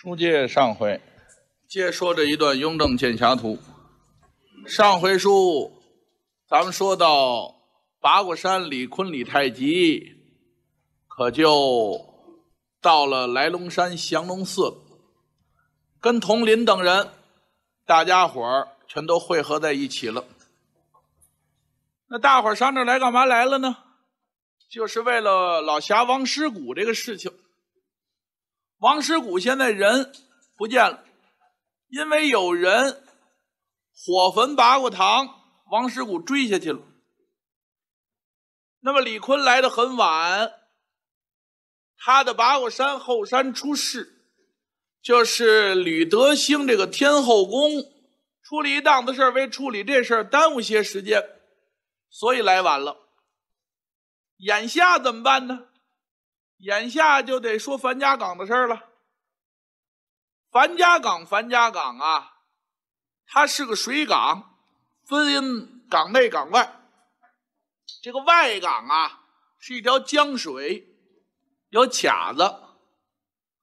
书接上回，接说这一段雍正剑侠图。上回书，咱们说到八卦山李坤李太极，可就到了来龙山降龙寺了，跟佟林等人，大家伙儿全都汇合在一起了。那大伙儿上这来干嘛来了呢？就是为了老侠王师古这个事情。王师古现在人不见了，因为有人火焚八卦堂，王师古追下去了。那么李坤来的很晚，他的八卦山后山出事，就是吕德兴这个天后宫出了一档子事儿，为处理这事儿耽误些时间，所以来晚了。眼下怎么办呢？眼下就得说樊家港的事儿了。樊家港，樊家港啊，它是个水港，分港内港外。这个外港啊，是一条江水，有卡子。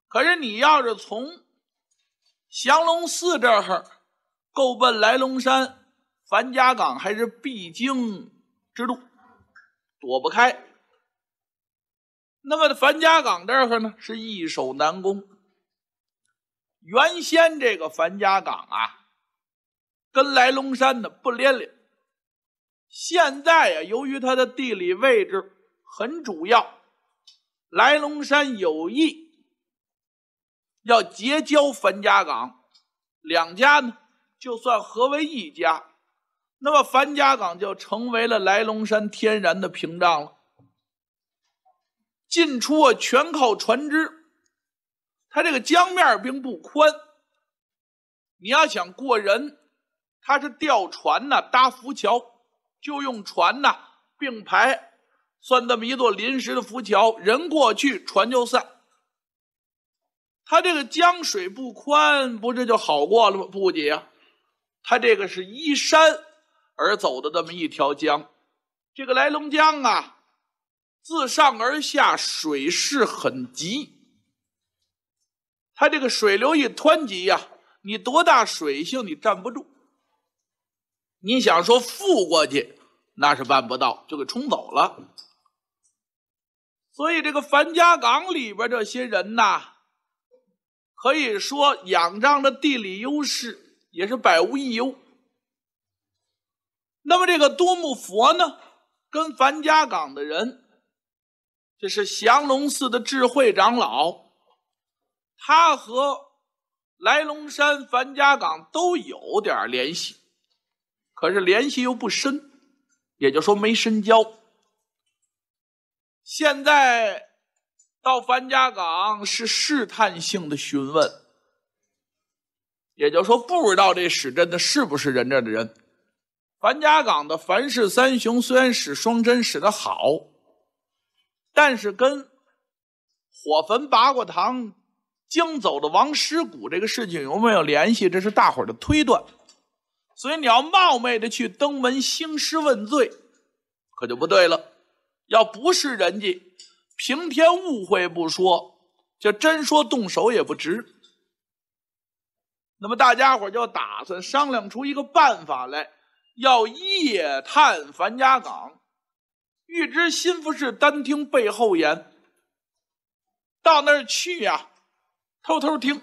可是你要是从降龙寺这儿够奔来龙山，樊家港还是必经之路，躲不开。那么樊家岗这儿呢是易守难攻。原先这个樊家岗啊，跟来龙山呢不连连。现在啊，由于它的地理位置很主要，来龙山有意要结交樊家岗，两家呢就算合为一家，那么樊家港就成为了来龙山天然的屏障了。进出啊，全靠船只。他这个江面并不宽，你要想过人，他是吊船呢，搭浮桥，就用船呢并排，算这么一座临时的浮桥，人过去，船就散。他这个江水不宽，不这就好过了吗？不急啊，他这个是依山而走的这么一条江，这个来龙江啊。自上而下，水势很急。他这个水流一湍急呀，你多大水性你站不住。你想说浮过去，那是办不到，就给冲走了。所以这个樊家港里边这些人呐，可以说仰仗着地理优势，也是百无一忧。那么这个多木佛呢，跟樊家港的人。这是降龙寺的智慧长老，他和来龙山、樊家港都有点联系，可是联系又不深，也就说没深交。现在到樊家港是试探性的询问，也就说不知道这使真的是不是人这的人。樊家港的樊氏三雄虽然使双针使得好。但是跟火焚八卦堂、惊走的王师骨这个事情有没有联系，这是大伙的推断。所以你要冒昧的去登门兴师问罪，可就不对了。要不是人家平添误会不说，就真说动手也不值。那么大家伙就打算商量出一个办法来，要夜探樊家岗。欲知心腹事，单听背后言。到那儿去呀，偷偷听，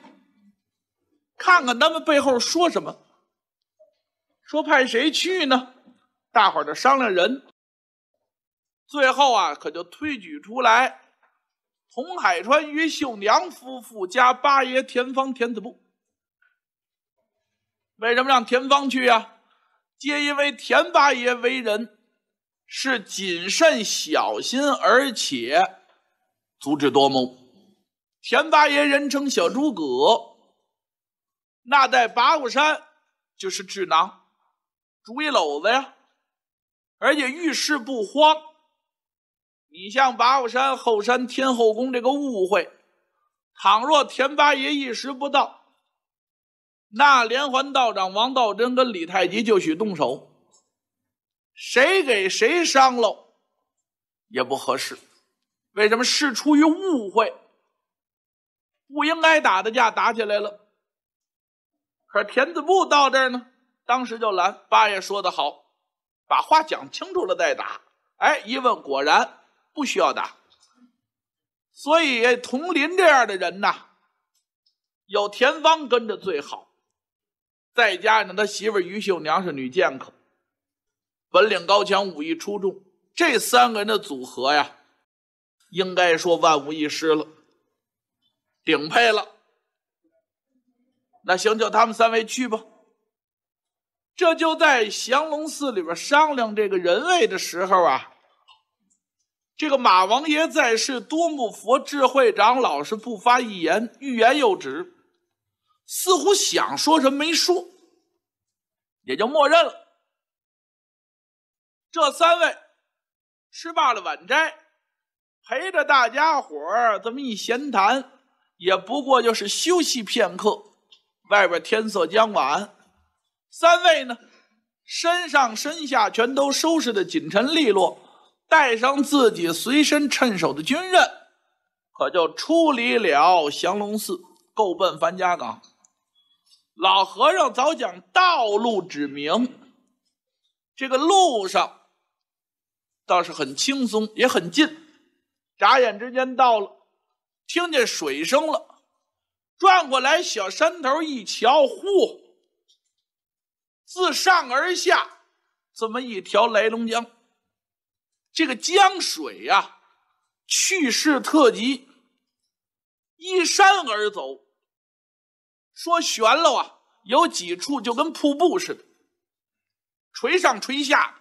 看看他们背后说什么。说派谁去呢？大伙儿就商量人。最后啊，可就推举出来，童海川、于秀娘夫妇加八爷田方、田子布。为什么让田方去呀？皆因为田八爷为人。是谨慎小心，而且足智多谋。田八爷人称小诸葛，那在八卦山就是智囊、主意篓子呀。而且遇事不慌。你像八卦山后山天后宫这个误会，倘若田八爷一时不到，那连环道长王道真跟李太极就许动手。谁给谁伤了，也不合适。为什么是出于误会？不应该打的架打起来了。可是田子布到这儿呢，当时就拦八爷说的好：“把话讲清楚了再打。”哎，一问果然不需要打。所以佟林这样的人呐，有田芳跟着最好，再加上他媳妇于秀娘是女剑客。本领高强，武艺出众，这三个人的组合呀，应该说万无一失了，顶配了。那行，就他们三位去吧。这就在降龙寺里边商量这个人位的时候啊，这个马王爷在世，多目佛智慧长老是不发一言，欲言又止，似乎想说什么没说，也就默认了。这三位吃罢了晚斋，陪着大家伙儿这么一闲谈，也不过就是休息片刻。外边天色将晚，三位呢，身上身下全都收拾的紧沉利落，带上自己随身趁手的军刃，可就出离了降龙寺，够奔樊家港。老和尚早讲道路指明，这个路上。倒是很轻松，也很近，眨眼之间到了，听见水声了，转过来小山头一瞧，呼，自上而下，这么一条来龙江，这个江水呀，去势特急，依山而走，说悬了啊，有几处就跟瀑布似的，垂上垂下。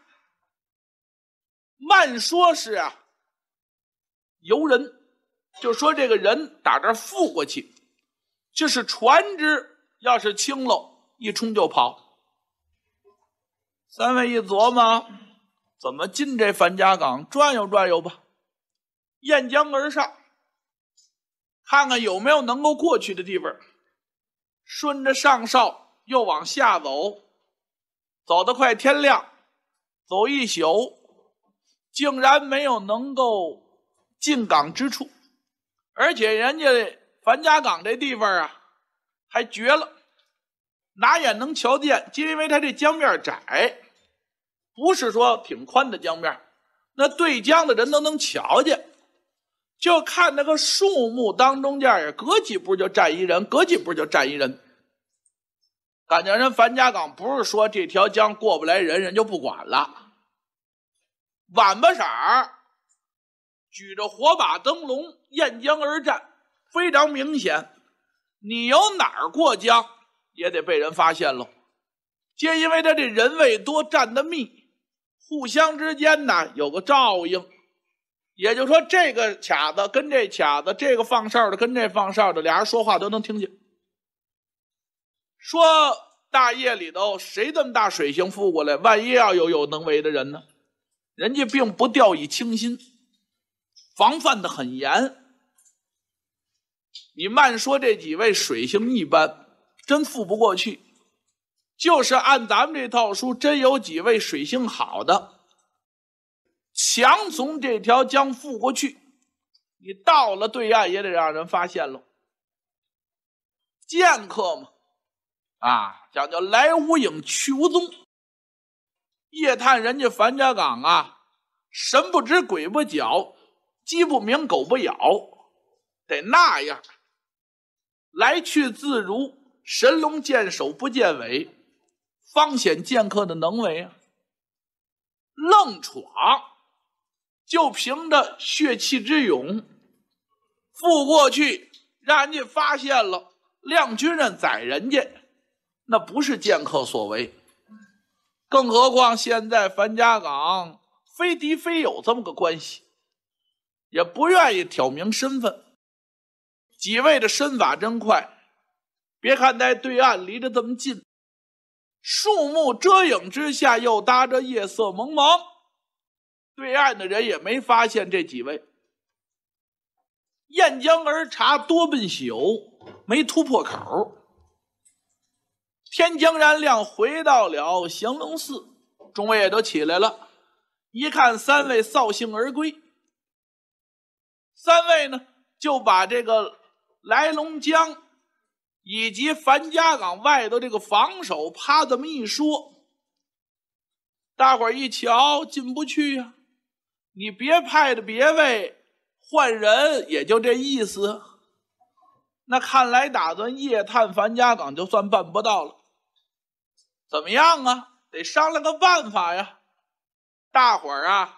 慢说是啊，游人就说这个人打这浮过去，就是船只要是轻喽，一冲就跑。三位一琢磨，怎么进这樊家港转悠转悠吧，沿江而上，看看有没有能够过去的地方。顺着上哨又往下走，走得快天亮，走一宿。竟然没有能够进港之处，而且人家樊家港这地方啊，还绝了，哪眼能瞧见，就因为他这江面窄，不是说挺宽的江面，那对江的人都能瞧见，就看那个树木当中间儿，隔几步就站一人，隔几步就站一人，感觉人樊家港不是说这条江过不来人，人就不管了。晚巴色儿，举着火把灯笼，沿江而站，非常明显。你由哪儿过江，也得被人发现喽。皆因为他这人位多，站得密，互相之间呢有个照应。也就是说，这个卡子跟这卡子，这个放哨的跟这放哨的，俩人说话都能听见。说大夜里头，谁这么大水性富过来？万一要有有能为的人呢？人家并不掉以轻心，防范的很严。你慢说这几位水性一般，真渡不过去。就是按咱们这套书，真有几位水性好的，强从这条江渡过去，你到了对岸也得让人发现喽。剑客嘛，啊，讲究来无影去无踪。夜探人家樊家岗啊，神不知鬼不觉，鸡不鸣狗不咬，得那样来去自如，神龙见首不见尾，方显剑客的能为啊！愣闯，就凭着血气之勇，赴过去，让人家发现了亮军刃宰人家，那不是剑客所为。更何况现在樊家港非敌非友这么个关系，也不愿意挑明身份。几位的身法真快，别看在对岸离得这么近，树木遮影之下又搭着夜色蒙蒙，对岸的人也没发现这几位。雁江而查多半宿，没突破口。天将然亮，回到了降龙寺，众位也都起来了。一看三位扫兴而归，三位呢就把这个来龙江以及樊家港外头这个防守啪这么一说？大伙儿一瞧进不去呀，你别派的别位换人，也就这意思。那看来打算夜探樊家港就算办不到了。怎么样啊？得商量个办法呀！大伙儿啊，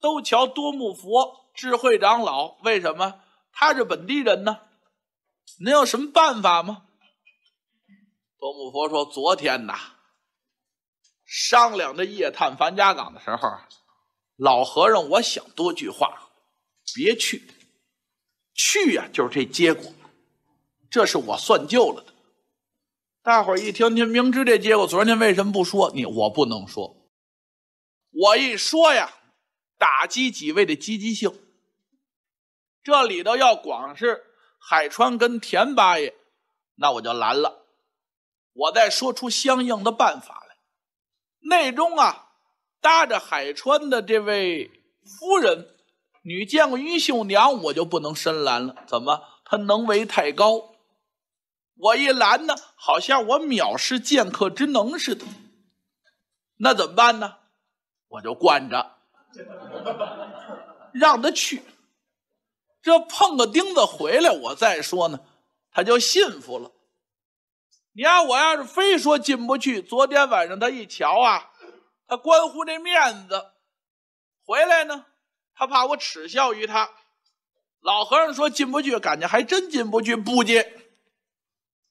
都瞧多木佛智慧长老，为什么他是本地人呢？您有什么办法吗？多木佛说：“昨天呐，商量着夜探樊家岗的时候，老和尚，我想多句话，别去，去呀，就是这结果，这是我算旧了的。”大伙儿一听，您明知这结果，昨天您为什么不说？你我不能说，我一说呀，打击几位的积极性。这里头要光是海川跟田八爷，那我就拦了，我再说出相应的办法来。内中啊，搭着海川的这位夫人，女过于秀娘，我就不能深拦了。怎么？她能为太高？我一拦呢，好像我藐视剑客之能似的，那怎么办呢？我就惯着，让他去。这碰个钉子回来，我再说呢，他就信服了。你要，我要是非说进不去，昨天晚上他一瞧啊，他关乎这面子，回来呢，他怕我耻笑于他。老和尚说进不去，感觉还真进不去，不进。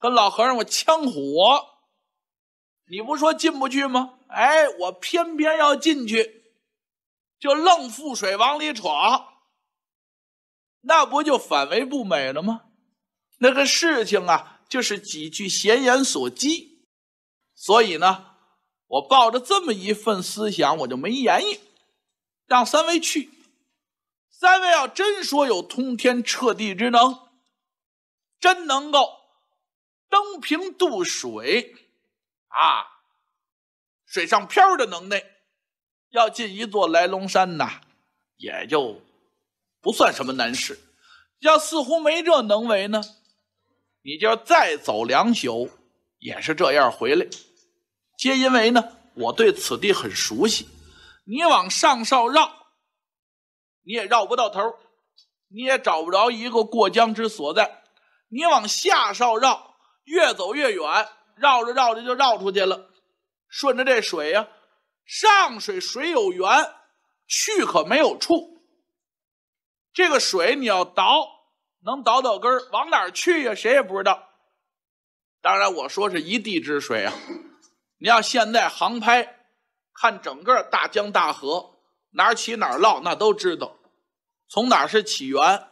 跟老和尚，我枪火，你不说进不去吗？哎，我偏偏要进去，就愣覆水往里闯，那不就反为不美了吗？那个事情啊，就是几句闲言所激，所以呢，我抱着这么一份思想，我就没言语，让三位去。三位要真说有通天彻地之能，真能够。登平渡水，啊，水上漂的能耐，要进一座来龙山呐，也就不算什么难事。要似乎没这能为呢，你就再走两宿，也是这样回来。皆因为呢，我对此地很熟悉。你往上少绕，你也绕不到头，你也找不着一个过江之所在。你往下少绕。越走越远，绕着绕着就绕出去了。顺着这水呀，上水水有源，去可没有处。这个水你要倒，能倒倒根儿，往哪儿去呀？谁也不知道。当然我说是一地之水啊。你要现在航拍，看整个大江大河，哪儿起哪儿落，那都知道。从哪儿是起源，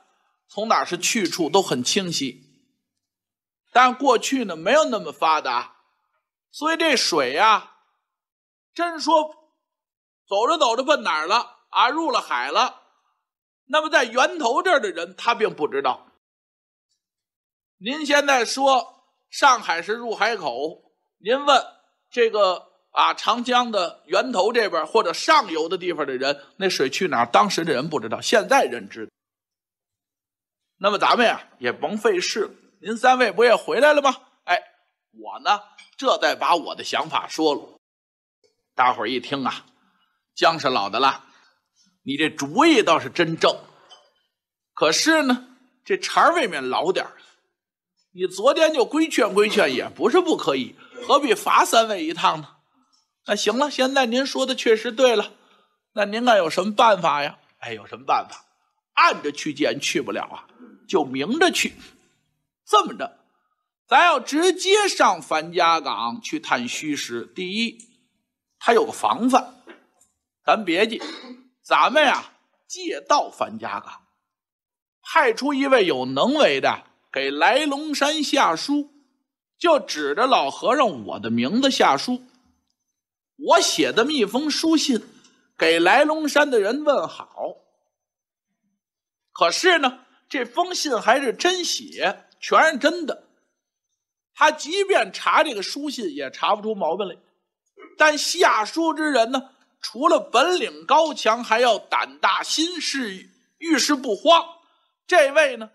从哪儿是去处，都很清晰。但过去呢没有那么发达，所以这水呀，真说走着走着奔哪儿了啊？入了海了。那么在源头这儿的人他并不知道。您现在说上海是入海口，您问这个啊长江的源头这边或者上游的地方的人，那水去哪儿？当时的人不知道，现在人知。道。那么咱们呀也甭费事。您三位不也回来了吗？哎，我呢，这再把我的想法说了。大伙儿一听啊，姜是老的了，你这主意倒是真正，可是呢，这茬儿未免老点儿。你昨天就规劝规劝，也不是不可以，何必罚三位一趟呢？那行了，现在您说的确实对了，那您看有什么办法呀？哎，有什么办法？暗着去见去不了啊，就明着去。这么着，咱要直接上樊家港去探虚实。第一，他有个防范，咱别介。咱们呀，借道樊家港，派出一位有能为的给来龙山下书，就指着老和尚我的名字下书。我写的密封书信，给来龙山的人问好。可是呢，这封信还是真写。全是真的。他即便查这个书信，也查不出毛病来。但下书之人呢，除了本领高强，还要胆大心事，遇事不慌。这位呢，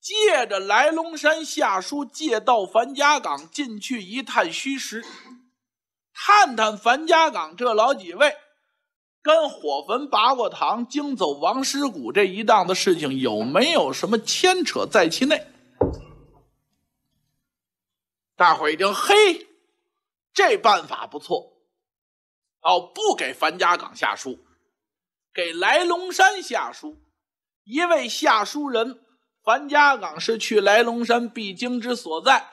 借着来龙山下书，借到樊家港进去一探虚实，探探樊家港这老几位，跟火焚八卦堂、惊走王师谷这一档子事情有没有什么牵扯在其内。大伙一听，嘿，这办法不错，哦，不给樊家岗下书，给来龙山下书。一位下书人，樊家岗是去来龙山必经之所在，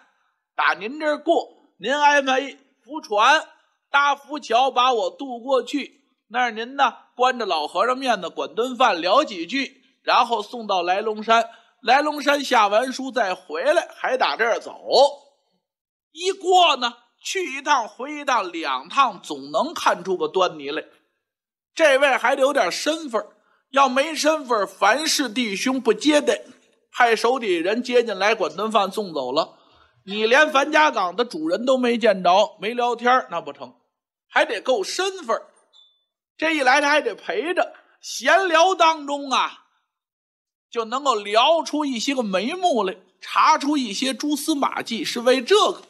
打您这儿过，您安排浮船搭浮桥把我渡过去，那是您呢，关着老和尚面子，管顿饭，聊几句，然后送到来龙山，来龙山下完书再回来，还打这儿走。一过呢，去一趟回一趟，两趟总能看出个端倪来。这位还得有点身份要没身份凡是弟兄不接待，派手底人接进来，管顿饭送走了。你连樊家港的主人都没见着，没聊天那不成，还得够身份这一来，他还得陪着闲聊当中啊，就能够聊出一些个眉目来，查出一些蛛丝马迹，是为这个。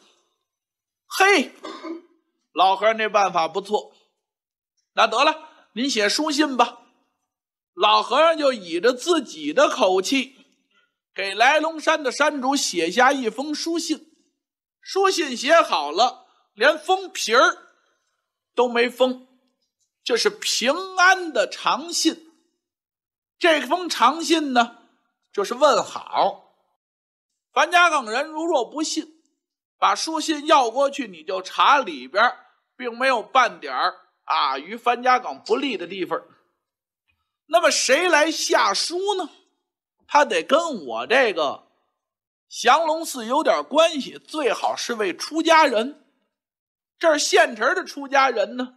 嘿，老和尚那办法不错，那得了，您写书信吧。老和尚就以着自己的口气，给来龙山的山主写下一封书信。书信写好了，连封皮儿都没封，这是平安的长信。这封长信呢，就是问好。樊家岗人如若不信。把书信要过去，你就查里边，并没有半点啊，于范家港不利的地方。那么谁来下书呢？他得跟我这个降龙寺有点关系，最好是位出家人。这现成的出家人呢，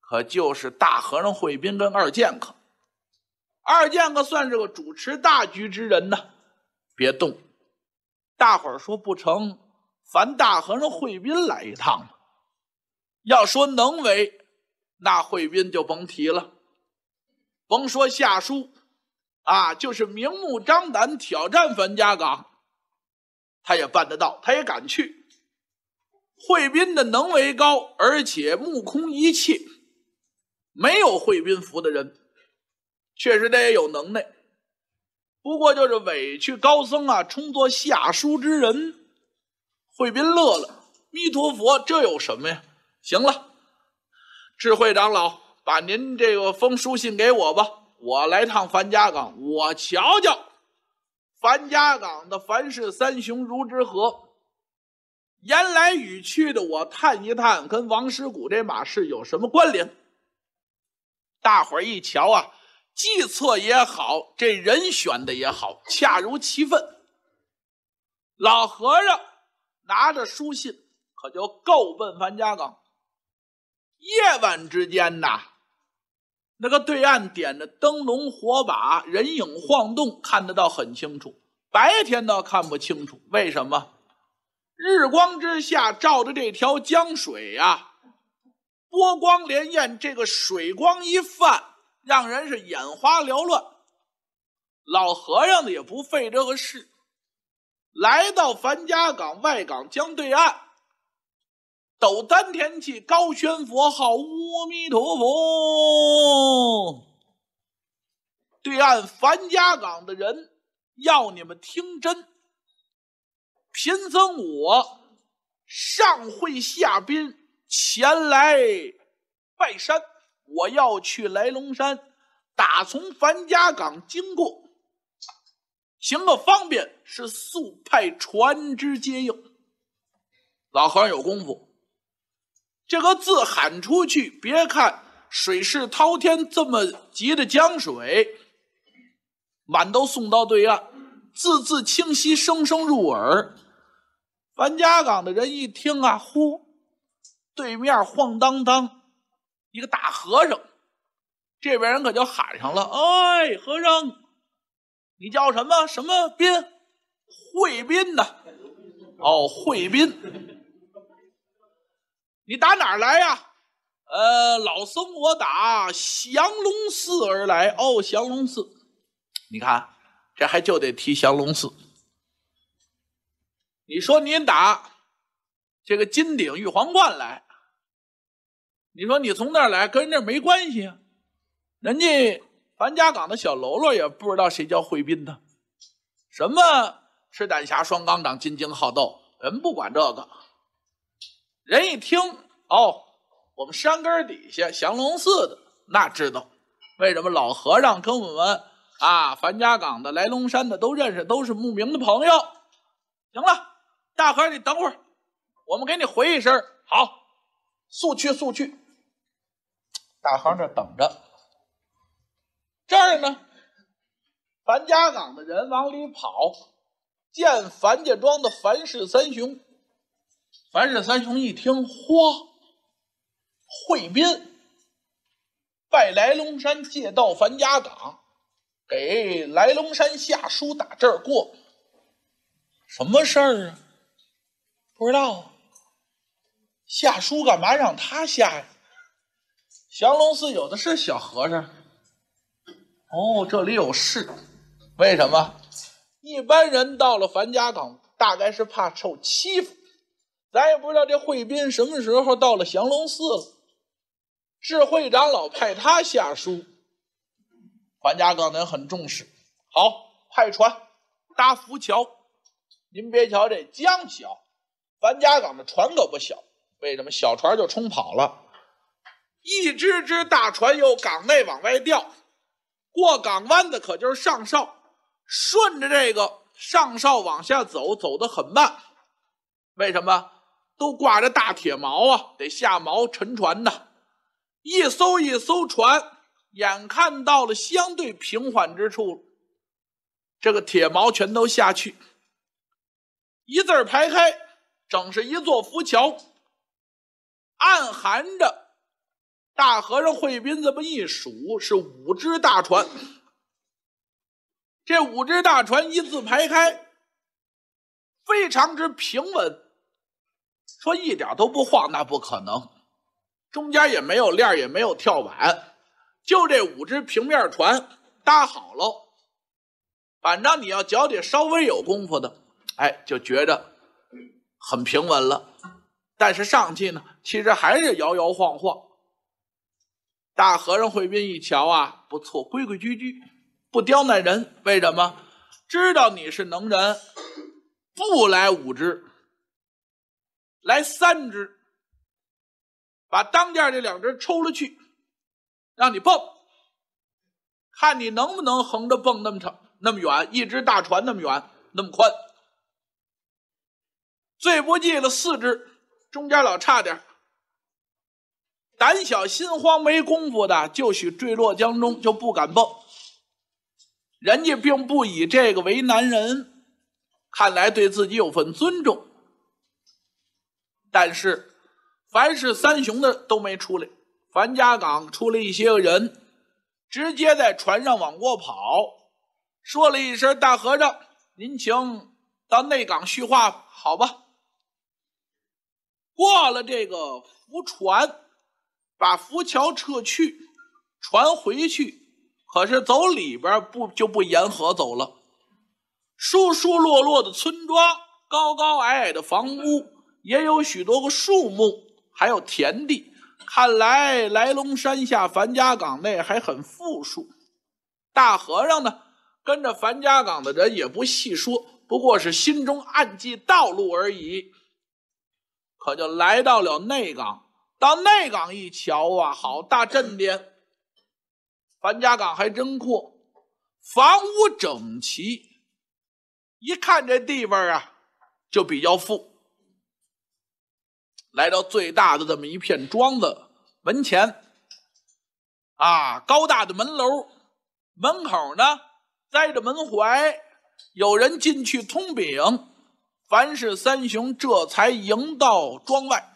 可就是大和尚慧斌跟二剑客。二剑客算是个主持大局之人呢。别动，大伙儿说不成。樊大和尚慧斌来一趟，要说能为，那慧斌就甭提了。甭说下书，啊，就是明目张胆挑战樊家岗，他也办得到，他也敢去。慧斌的能为高，而且目空一切。没有慧斌服的人，确实得有能耐，不过就是委屈高僧啊，充作下书之人。慧斌乐了，弥陀佛，这有什么呀？行了，智慧长老，把您这个封书信给我吧，我来趟樊家岗，我瞧瞧樊家岗的樊氏三雄如之何，言来语去的，我探一探，跟王师谷这马事有什么关联？大伙儿一瞧啊，计策也好，这人选的也好，恰如其分。老和尚。拿着书信，可就够奔樊家岗。夜晚之间呐，那个对岸点着灯笼火把，人影晃动，看得到很清楚；白天倒看不清楚。为什么？日光之下照着这条江水呀，波光潋滟，这个水光一泛，让人是眼花缭乱。老和尚呢，也不费这个事。来到樊家港外港江对岸，斗丹田气，高宣佛号“阿弥陀佛”。对岸樊家港的人，要你们听真。贫僧我上会下宾前来拜山，我要去来龙山。打从樊家港经过。行个方便，是速派船只接应。老和尚有功夫，这个字喊出去，别看水势滔天，这么急的江水，满都送到对岸，字字清晰，声声入耳。樊家港的人一听啊，呼，对面晃荡荡一个大和尚，这边人可就喊上了：“哎，和尚！”你叫什么什么斌，惠斌呐，哦，惠斌，你打哪儿来呀？呃，老僧我打降龙寺而来。哦，降龙寺，你看这还就得提降龙寺。你说你打这个金顶玉皇观来，你说你从那儿来，跟这没关系啊，人家。樊家港的小喽啰也不知道谁叫惠斌的，什么赤胆侠、双钢掌、金睛好斗，人不管这个。人一听，哦，我们山根底下降龙寺的，那知道。为什么老和尚跟我们啊，樊家港的、来龙山的都认识，都是慕名的朋友。行了，大和尚，你等会儿，我们给你回一声。好，速去，速去。大和尚，这等着。这儿呢，樊家岗的人往里跑，见樊家庄的樊氏三雄。樊氏三雄一听，嚯，会宾拜来龙山借道樊家岗，给来龙山下书打这儿过，什么事儿啊？不知道啊，下书干嘛让他下呀？降龙寺有的是小和尚。哦，这里有事，为什么？一般人到了樊家港，大概是怕受欺负。咱也不知道这慧宾什么时候到了降龙寺了。智会长老派他下书，樊家港人很重视。好，派船搭浮桥。您别瞧这江小，樊家港的船可不小。为什么小船就冲跑了？一只只大船由港内往外掉。过港湾的可就是上哨，顺着这个上哨往下走，走得很慢。为什么？都挂着大铁锚啊，得下锚沉船呐。一艘一艘船，眼看到了相对平缓之处这个铁锚全都下去，一字排开，整是一座浮桥，暗含着。大和尚慧宾这么一数，是五只大船。这五只大船一字排开，非常之平稳，说一点都不晃，那不可能。中间也没有链也没有跳板，就这五只平面船搭好喽。反正你要脚底稍微有功夫的，哎，就觉着很平稳了。但是上去呢，其实还是摇摇晃晃。大和尚慧宾一瞧啊，不错，规规矩矩，不刁难人。为什么？知道你是能人，不来五只，来三只，把当间这两只抽了去，让你蹦，看你能不能横着蹦那么长那么远，一只大船那么远那么宽。最不济了四只，中间老差点胆小心慌没功夫的就许坠落江中就不敢蹦，人家并不以这个为难人，看来对自己有份尊重。但是，凡是三雄的都没出来，樊家港出了一些个人，直接在船上往过跑，说了一声：“大和尚，您请到内港叙话，好吧。”过了这个浮船。把浮桥撤去，船回去。可是走里边不就不沿河走了？疏疏落落的村庄，高高矮矮的房屋，也有许多个树木，还有田地。看来来龙山下樊家港内还很富庶。大和尚呢，跟着樊家港的人也不细说，不过是心中暗记道路而已。可就来到了内港。到内港一瞧啊，好大阵店，樊家港还真阔，房屋整齐，一看这地方啊，就比较富。来到最大的这么一片庄子门前，啊，高大的门楼，门口呢栽着门槐，有人进去通禀，樊氏三雄这才迎到庄外。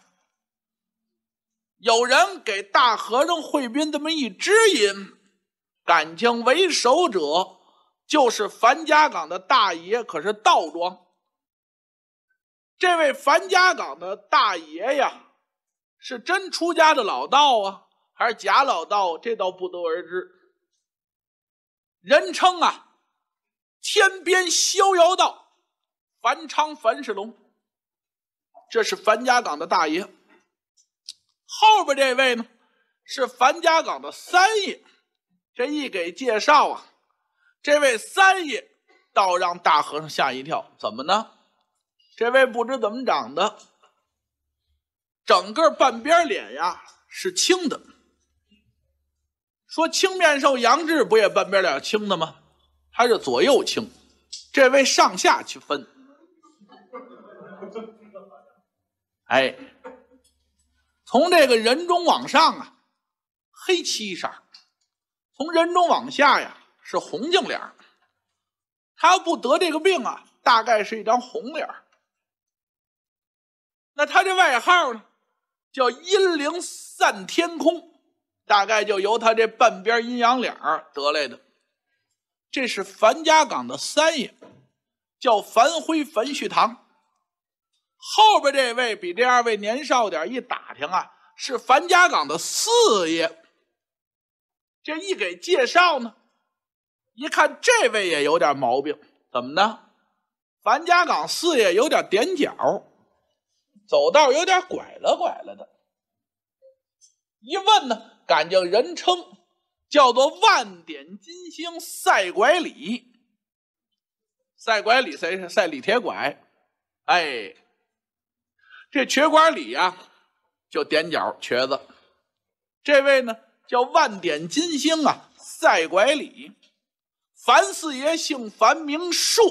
有人给大和尚慧斌这么一指引，敢情为首者就是樊家港的大爷，可是道庄。这位樊家港的大爷呀，是真出家的老道啊，还是假老道？这倒不得而知。人称啊，天边逍遥道，樊昌樊世龙，这是樊家港的大爷。后边这位呢，是樊家港的三爷。这一给介绍啊，这位三爷倒让大和尚吓一跳。怎么呢？这位不知怎么长的，整个半边脸呀是青的。说青面兽杨志不也半边脸青的吗？他是左右青？这位上下区分。哎。从这个人中往上啊，黑七色；从人中往下呀，是红净脸儿。他不得这个病啊，大概是一张红脸儿。那他这外号呢，叫阴灵散天空，大概就由他这半边阴阳脸儿得来的。这是樊家港的三爷，叫樊辉樊旭堂。后边这位比这二位年少点，一打听啊，是樊家岗的四爷。这一给介绍呢，一看这位也有点毛病，怎么呢？樊家岗四爷有点点脚，走道有点拐了拐了的。一问呢，感情人称叫做“万点金星赛拐李”，赛拐李谁？赛李铁拐？哎。这瘸拐李呀，就点脚瘸子。这位呢，叫万点金星啊，赛拐李。樊四爷姓樊，名硕，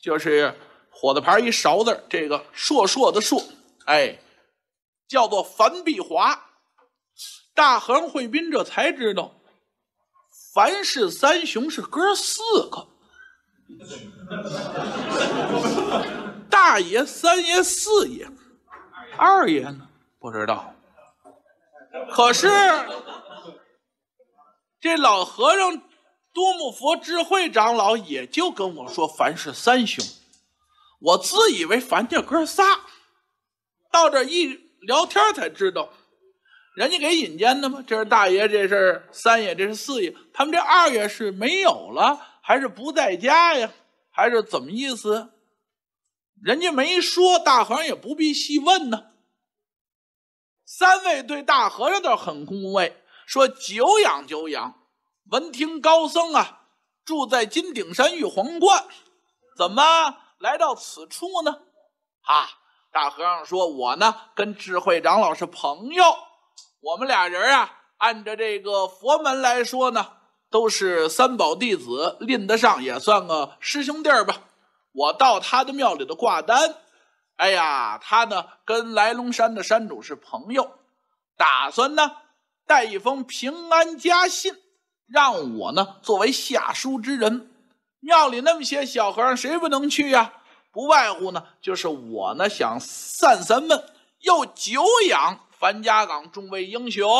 就是火字旁一勺子，这个硕硕的硕，哎，叫做樊碧华。大尚慧宾这才知道，樊氏三雄是哥四个。大爷、三爷、四爷，二爷呢？不知道。可是这老和尚多目佛智慧长老也就跟我说：“凡是三兄。”我自以为凡家哥仨，到这一聊天才知道，人家给引荐的嘛。这是大爷，这是三爷，这是四爷。他们这二爷是没有了，还是不在家呀，还是怎么意思？人家没说，大和尚也不必细问呢。三位对大和尚倒很恭维，说久仰久仰，闻听高僧啊住在金顶山玉皇观，怎么来到此处呢？啊，大和尚说：“我呢跟智慧长老是朋友，我们俩人啊，按着这个佛门来说呢，都是三宝弟子，拎得上也算个师兄弟儿吧。”我到他的庙里的挂单，哎呀，他呢跟来龙山的山主是朋友，打算呢带一封平安家信，让我呢作为下书之人。庙里那么些小和尚，谁不能去呀？不外乎呢就是我呢想散散闷，又久仰樊家港众位英雄，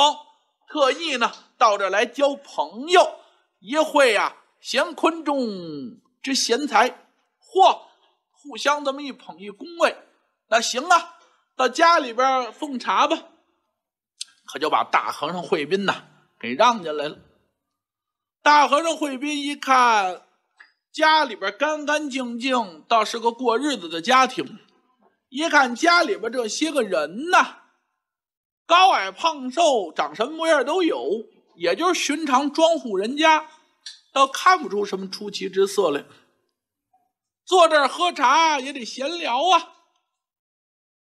特意呢到这来交朋友，一会呀闲坤中之贤才。嚯，互相这么一捧一恭维，那行啊，到家里边奉茶吧，可就把大和尚慧斌呐给让进来了。大和尚慧斌一看家里边干干净净，倒是个过日子的家庭。一看家里边这些个人呐，高矮胖瘦，长什么模样都有，也就是寻常庄户人家，倒看不出什么出奇之色来。坐这儿喝茶也得闲聊啊。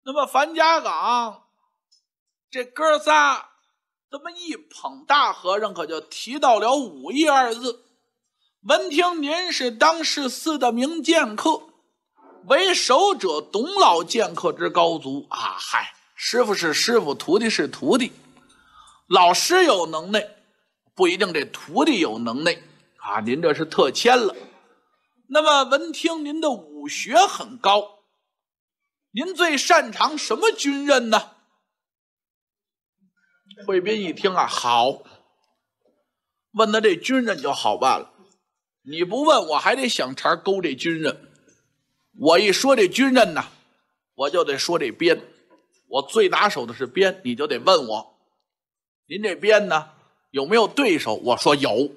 那么樊家港这哥仨，这么一捧大和尚，可就提到了武艺二字。闻听您是当世四大名剑客，为首者董老剑客之高足啊。嗨，师傅是师傅，徒弟是徒弟，老师有能耐，不一定这徒弟有能耐啊。您这是特签了。那么，闻听您的武学很高，您最擅长什么军刃呢？惠斌一听啊，好，问他这军刃就好办了。你不问，我还得想茬勾这军刃。我一说这军刃呢，我就得说这鞭。我最拿手的是鞭，你就得问我，您这鞭呢有没有对手？我说有，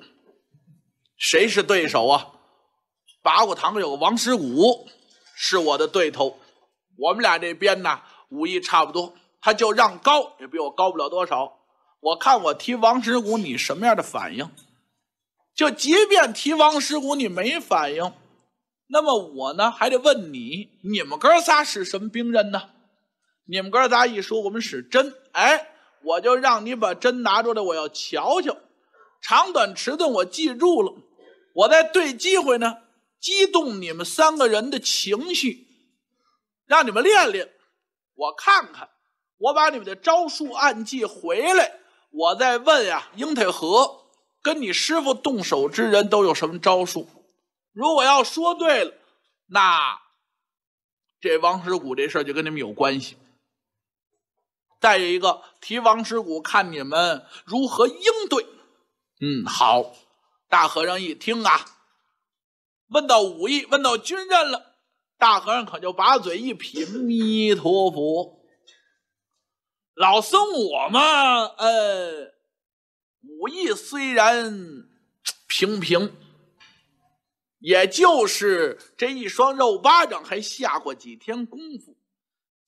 谁是对手啊？八卦堂有个王十谷，是我的对头，我们俩这边呢，武艺差不多，他就让高也比我高不了多少。我看我提王十谷你什么样的反应？就即便提王十谷你没反应，那么我呢，还得问你，你们哥仨使什么兵刃呢？你们哥仨一说我们使针，哎，我就让你把针拿出来，我要瞧瞧，长短迟钝，我记住了，我在对机会呢。激动你们三个人的情绪，让你们练练，我看看，我把你们的招数暗记回来，我再问呀。鹰腿河跟你师傅动手之人都有什么招数？如果要说对了，那这王石谷这事儿就跟你们有关系。再有一个，提王石谷，看你们如何应对。嗯，好。大和尚一听啊。问到武艺，问到军刃了，大和尚可就把嘴一品，弥陀佛，老僧我嘛，呃，武艺虽然平平，也就是这一双肉巴掌，还下过几天功夫，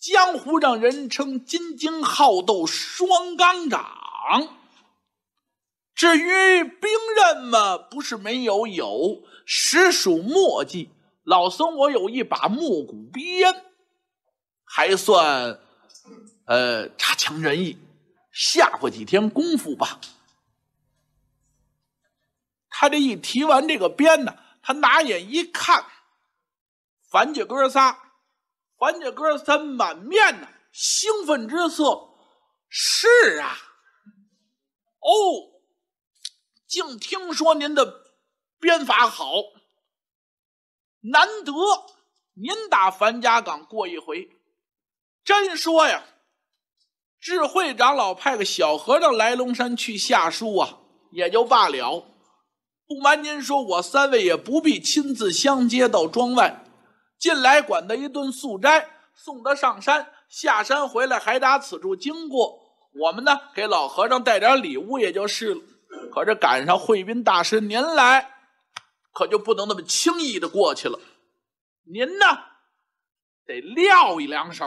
江湖上人称金睛好斗双钢掌。至于兵刃嘛，不是没有，有实属墨迹。老僧我有一把木骨鞭，还算，呃，差强人意，下过几天功夫吧。他这一提完这个鞭呢，他拿眼一看，樊家哥仨，樊家哥仨满面呢兴奋之色。是啊，哦。竟听说您的鞭法好，难得您打樊家岗过一回，真说呀，智会长老派个小和尚来龙山去下书啊，也就罢了。不瞒您说，我三位也不必亲自相接到庄外，进来管他一顿素斋，送他上山下山回来，还打此处经过，我们呢给老和尚带点礼物，也就是了。可这赶上慧斌大师您来，可就不能那么轻易的过去了。您呢，得撂一两手，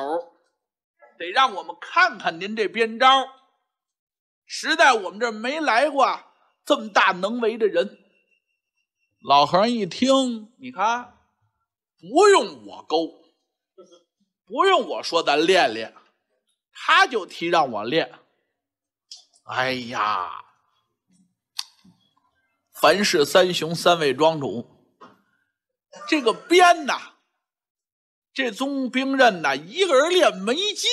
得让我们看看您这编招。实在我们这没来过这么大能为的人。老和尚一听，你看，不用我勾，不用我说，咱练练，他就提让我练。哎呀！樊氏三雄三位庄主，这个鞭呐，这宗兵刃呐，一个人练没劲，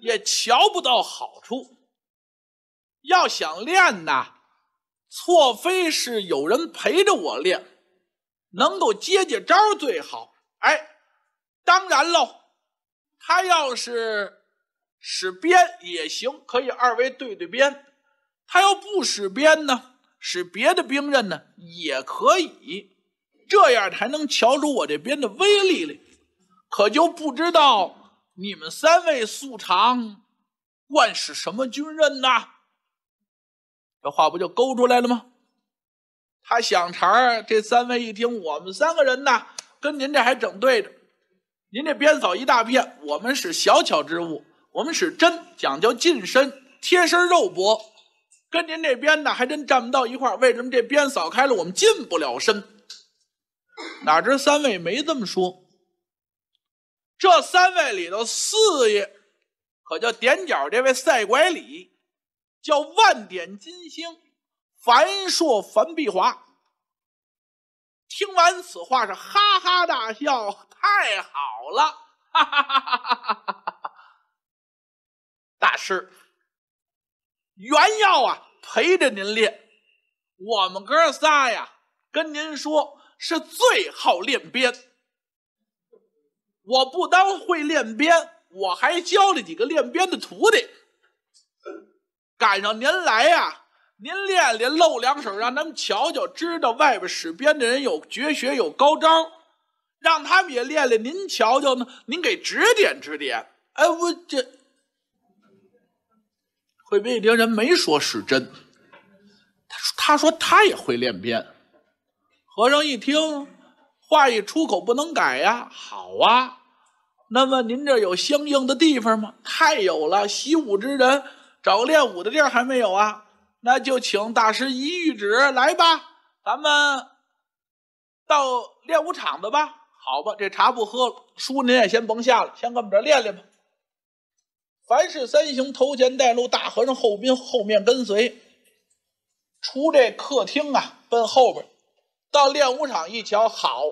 也瞧不到好处。要想练呐，错非是有人陪着我练，能够接接招最好。哎，当然喽，他要是使鞭也行，可以二位对对鞭。他要不使鞭呢，使别的兵刃呢，也可以。这样才能瞧出我这鞭的威力来，可就不知道你们三位素常惯使什么军刃呢？这话不就勾出来了吗？他想茬儿，这三位一听，我们三个人呢，跟您这还整对着。您这鞭扫一大片，我们使小巧之物，我们使针，讲究近身贴身肉搏。跟您这边呢，还真站不到一块儿。为什么这边扫开了，我们进不了身？哪知三位没这么说。这三位里头，四爷可叫点角这位赛拐李，叫万点金星樊硕樊碧华。听完此话，是哈哈大笑，太好了，哈哈哈哈哈哈！大师。原要啊陪着您练，我们哥仨呀跟您说，是最好练鞭。我不单会练鞭，我还教了几个练鞭的徒弟。赶上您来呀，您练练露两手，让咱们瞧瞧，知道外边使鞭的人有绝学有高招，让他们也练练，您瞧瞧呢，您给指点指点。哎，我这。会变的人没说是真，他说：“他说他也会练鞭。和尚一听，话一出口不能改呀。好啊，那么您这有相应的地方吗？太有了，习武之人找练武的地儿还没有啊？那就请大师一谕旨来吧，咱们到练武场子吧。好吧，这茶不喝了，书您也先甭下了，先跟我们这练练吧。凡是三雄头前带路，大和尚后边后面跟随，出这客厅啊，奔后边，到练武场一瞧，好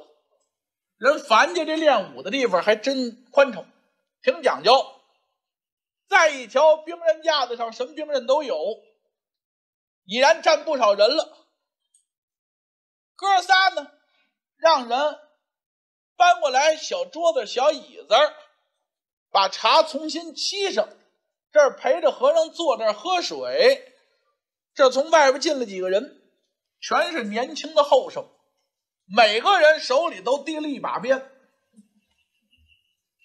人樊家这练武的地方还真宽敞，挺讲究。再一瞧，兵刃架子上什么兵刃都有，已然站不少人了。哥仨呢，让人搬过来小桌子、小椅子。把茶重新沏上，这儿陪着和尚坐这儿喝水。这从外边进了几个人，全是年轻的后生，每个人手里都递了一把鞭。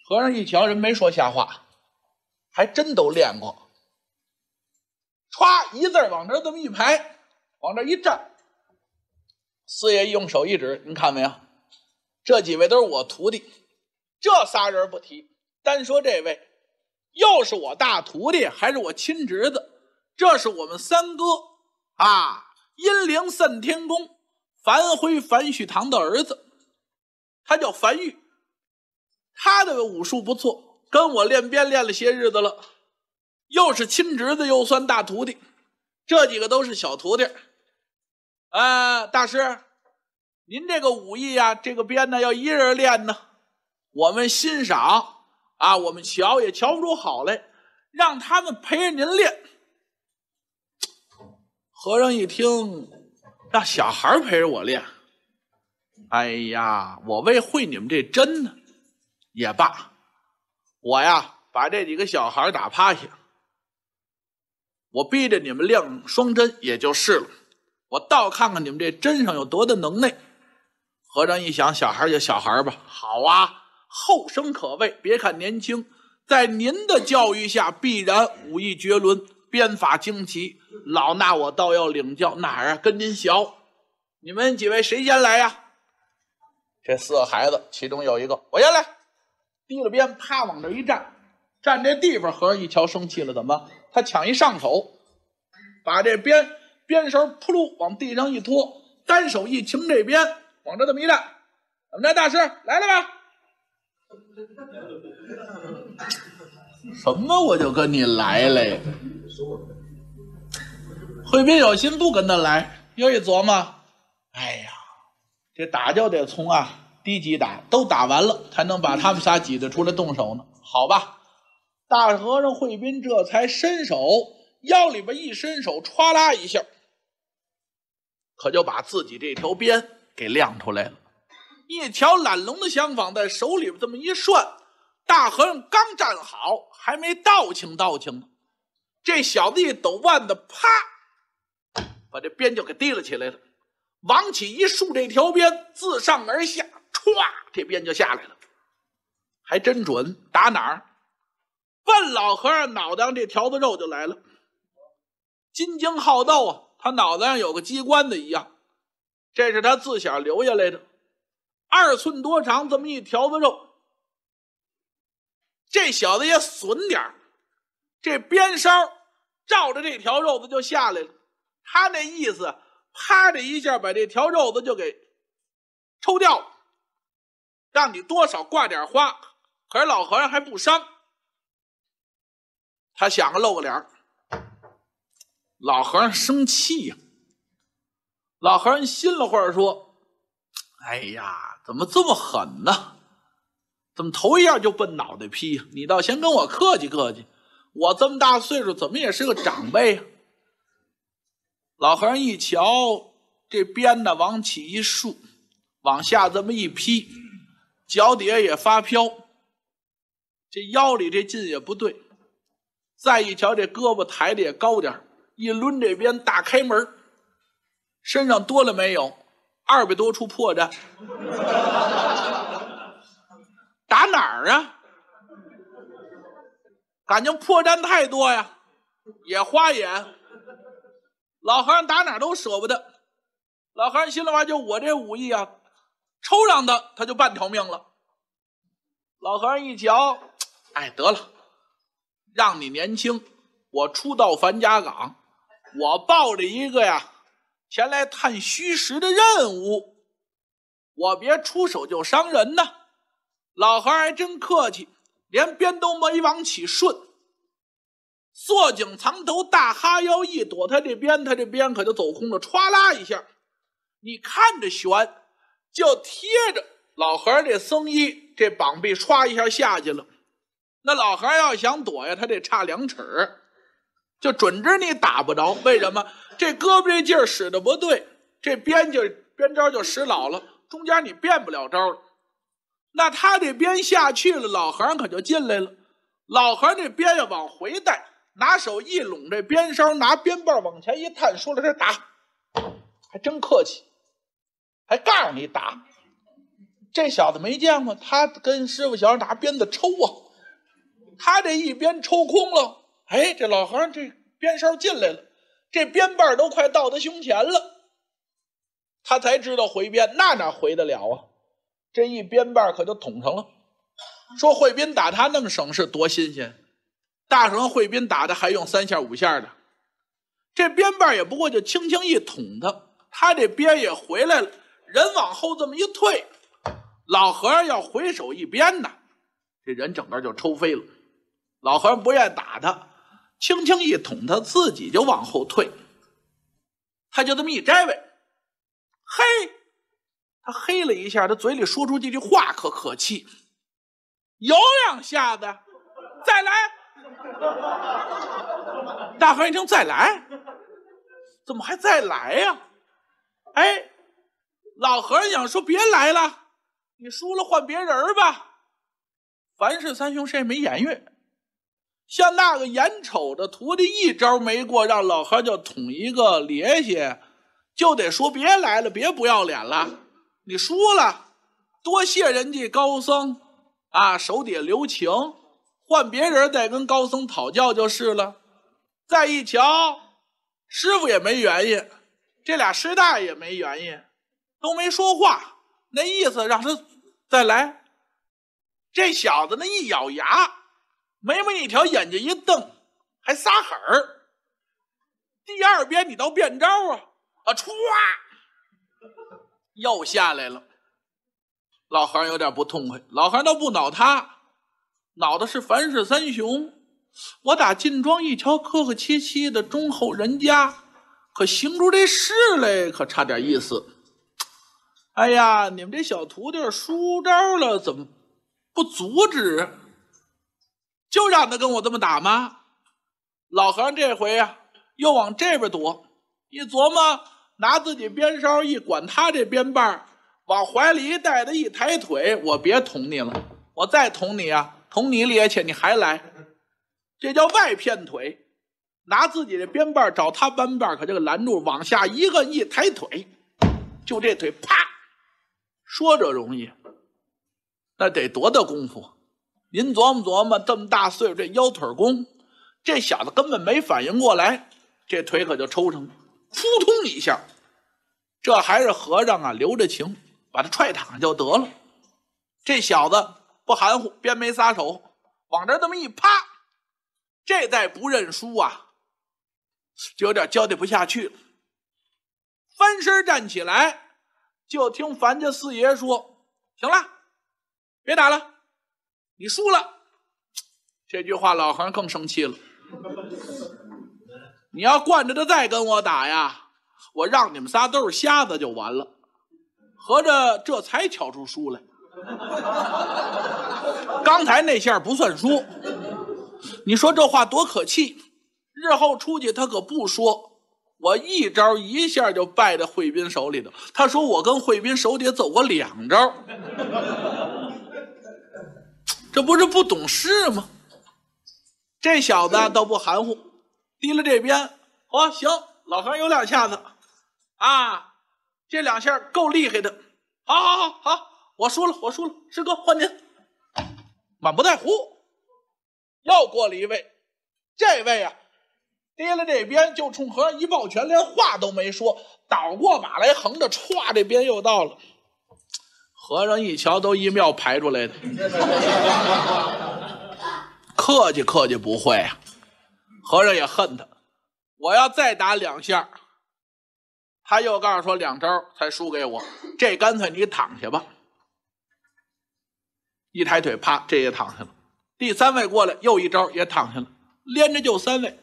和尚一瞧，人没说瞎话，还真都练过。歘，一字往这这么一排，往这一站。四爷用手一指，您看没有？这几位都是我徒弟。这仨人不提。单说这位，又是我大徒弟，还是我亲侄子，这是我们三哥啊，阴灵散天宫樊辉樊旭堂的儿子，他叫樊玉，他的武术不错，跟我练鞭练了些日子了，又是亲侄子，又算大徒弟，这几个都是小徒弟，啊，大师，您这个武艺呀，这个鞭呢，要一人练呢，我们欣赏。啊，我们瞧也瞧不出好来，让他们陪着您练。和尚一听，让小孩陪着我练，哎呀，我为会你们这针呢，也罢，我呀把这几个小孩打趴下，我逼着你们练双针也就是了，我倒看看你们这针上有多大能耐。和尚一想，小孩就小孩吧，好啊。后生可畏，别看年轻，在您的教育下，必然武艺绝伦，鞭法精奇。老衲我倒要领教哪儿啊？跟您学。你们几位谁先来呀？这四个孩子，其中有一个我先来，提了鞭，啪往这一站，站这地方。和尚一瞧生气了，怎么？他抢一上手，把这鞭鞭绳扑噜往地上一拖，单手一擎这鞭，往这这么一站。我们家大师来了吧？什么？我就跟你来了。慧斌有心不跟他来，又一琢磨，哎呀，这打就得从啊低级打，都打完了才能把他们仨挤得出来动手呢。好吧，大和尚慧斌这才伸手腰里边一伸手，歘啦一下，可就把自己这条鞭给亮出来了。一条懒龙的香坊在手里边这么一涮，大和尚刚站好，还没倒，请倒，请呢。这小子一抖腕子，啪，把这鞭就给提了起来了。往起一竖，这条鞭自上而下，歘，这鞭就下来了，还真准，打哪儿？奔老和尚脑袋上，这条子肉就来了。金睛好斗啊，他脑袋上有个机关子一样，这是他自小留下来的。二寸多长，这么一条子肉，这小子也损点儿，这边梢照着这条肉子就下来了，他那意思，啪的一下把这条肉子就给抽掉了，让你多少挂点花，可是老和尚还不伤，他想露个脸儿。老和尚生气呀，老和尚心里话说：“哎呀。”怎么这么狠呢？怎么头一下就奔脑袋劈？你倒先跟我客气客气，我这么大岁数，怎么也是个长辈。老和尚一瞧，这鞭呢往起一竖，往下这么一劈，脚底下也发飘，这腰里这劲也不对，再一瞧这胳膊抬的也高点一抡这鞭大开门身上多了没有？二百多处破绽，打哪儿啊？感情破绽太多呀，也花眼。老和尚打哪儿都舍不得。老和尚心里话就我这武艺啊，抽上他他就半条命了。老和尚一瞧，哎，得了，让你年轻。我初到樊家岗，我抱着一个呀。前来探虚实的任务，我别出手就伤人呢。老何还真客气，连鞭都没往起顺。坐井藏头大哈腰一躲，他这鞭他这鞭可就走空了。唰啦一下，你看着悬，就贴着老何这僧衣这膀臂，唰一下下去了。那老何要想躲呀，他得差两尺。就准知你打不着，为什么？这胳膊这劲儿使的不对，这鞭就鞭招就使老了，中间你变不了招了。那他这鞭下去了，老和尚可就进来了。老和尚这鞭要往回带，拿手一拢这鞭梢，拿鞭棒往前一探，说了声打，还真客气，还告诉你打。这小子没见过，他跟师傅学拿鞭子抽啊，他这一鞭抽空了。哎，这老和尚这鞭梢进来了，这鞭棒都快到他胸前了，他才知道回鞭，那哪回得了啊？这一鞭瓣可就捅上了。说惠斌打他那么省事，多新鲜！大神惠斌打的还用三下五下的，这鞭瓣也不过就轻轻一捅他，他这鞭也回来了，人往后这么一退，老和尚要回手一鞭呐，这人整个就抽飞了。老和尚不愿打他。轻轻一捅，他自己就往后退。他就这么一摘呗，嘿，他嘿了一下，他嘴里说出这句话可可气，有两下子，再来！大伙一听再来，怎么还再来呀？哎，老和尚说别来了，你输了换别人吧。樊氏三兄谁也没言语。像那个眼瞅着徒弟一招没过，让老何就捅一个趔趄，就得说别来了，别不要脸了。你输了，多谢人家高僧啊，手底留情，换别人再跟高僧讨教就是了。再一瞧，师傅也没原因，这俩师大也没原因，都没说话，那意思让他再来。这小子那一咬牙。眉毛一挑，眼睛一瞪，还撒狠儿。第二鞭你倒变招啊啊！歘，又下来了。老和尚有点不痛快。老和尚倒不恼他，恼的是樊氏三雄。我打进庄一瞧，客客气气的忠厚人家，可行出这事来，可差点意思。哎呀，你们这小徒弟输招了，怎么不阻止？就让他跟我这么打吗？老和尚这回啊，又往这边躲，一琢磨，拿自己鞭梢一管他这鞭棒，儿，往怀里一带，的一抬腿，我别捅你了，我再捅你啊，捅你趔趄，你还来，这叫外骗腿，拿自己的鞭棒儿找他扳把儿，可就给拦住，往下一个一抬腿，就这腿啪，说着容易，那得多大功夫。您琢磨琢磨，这么大岁数，这腰腿功，这小子根本没反应过来，这腿可就抽成，扑通一下。这还是和尚啊，留着情，把他踹躺就得了。这小子不含糊，边没撒手，往这这么一趴，这再不认输啊，就有点交代不下去了。翻身站起来，就听樊家四爷说：“行了，别打了。”你输了，这句话老韩更生气了。你要惯着他，再跟我打呀，我让你们仨都是瞎子就完了。合着这才挑出输来，刚才那下不算输。你说这话多可气！日后出去他可不说，我一招一下就败在慧宾手里头。他说我跟慧宾手底下走过两招。这不是不懂事吗？这小子倒不含糊，提了这鞭，哦，行，老何有两下子，啊，这两下够厉害的，好，好，好，好，我输了，我输了，师哥换您，满不在乎。又过了一位，这位啊，提了这鞭就冲何一抱拳，连话都没说，倒过马来横着歘，这鞭又到了。和尚一瞧，都一庙排出来的，客气客气不会啊。和尚也恨他，我要再打两下，他又告诉说两招才输给我，这干脆你躺下吧。一抬腿，啪，这也躺下了。第三位过来，又一招也躺下了，连着就三位，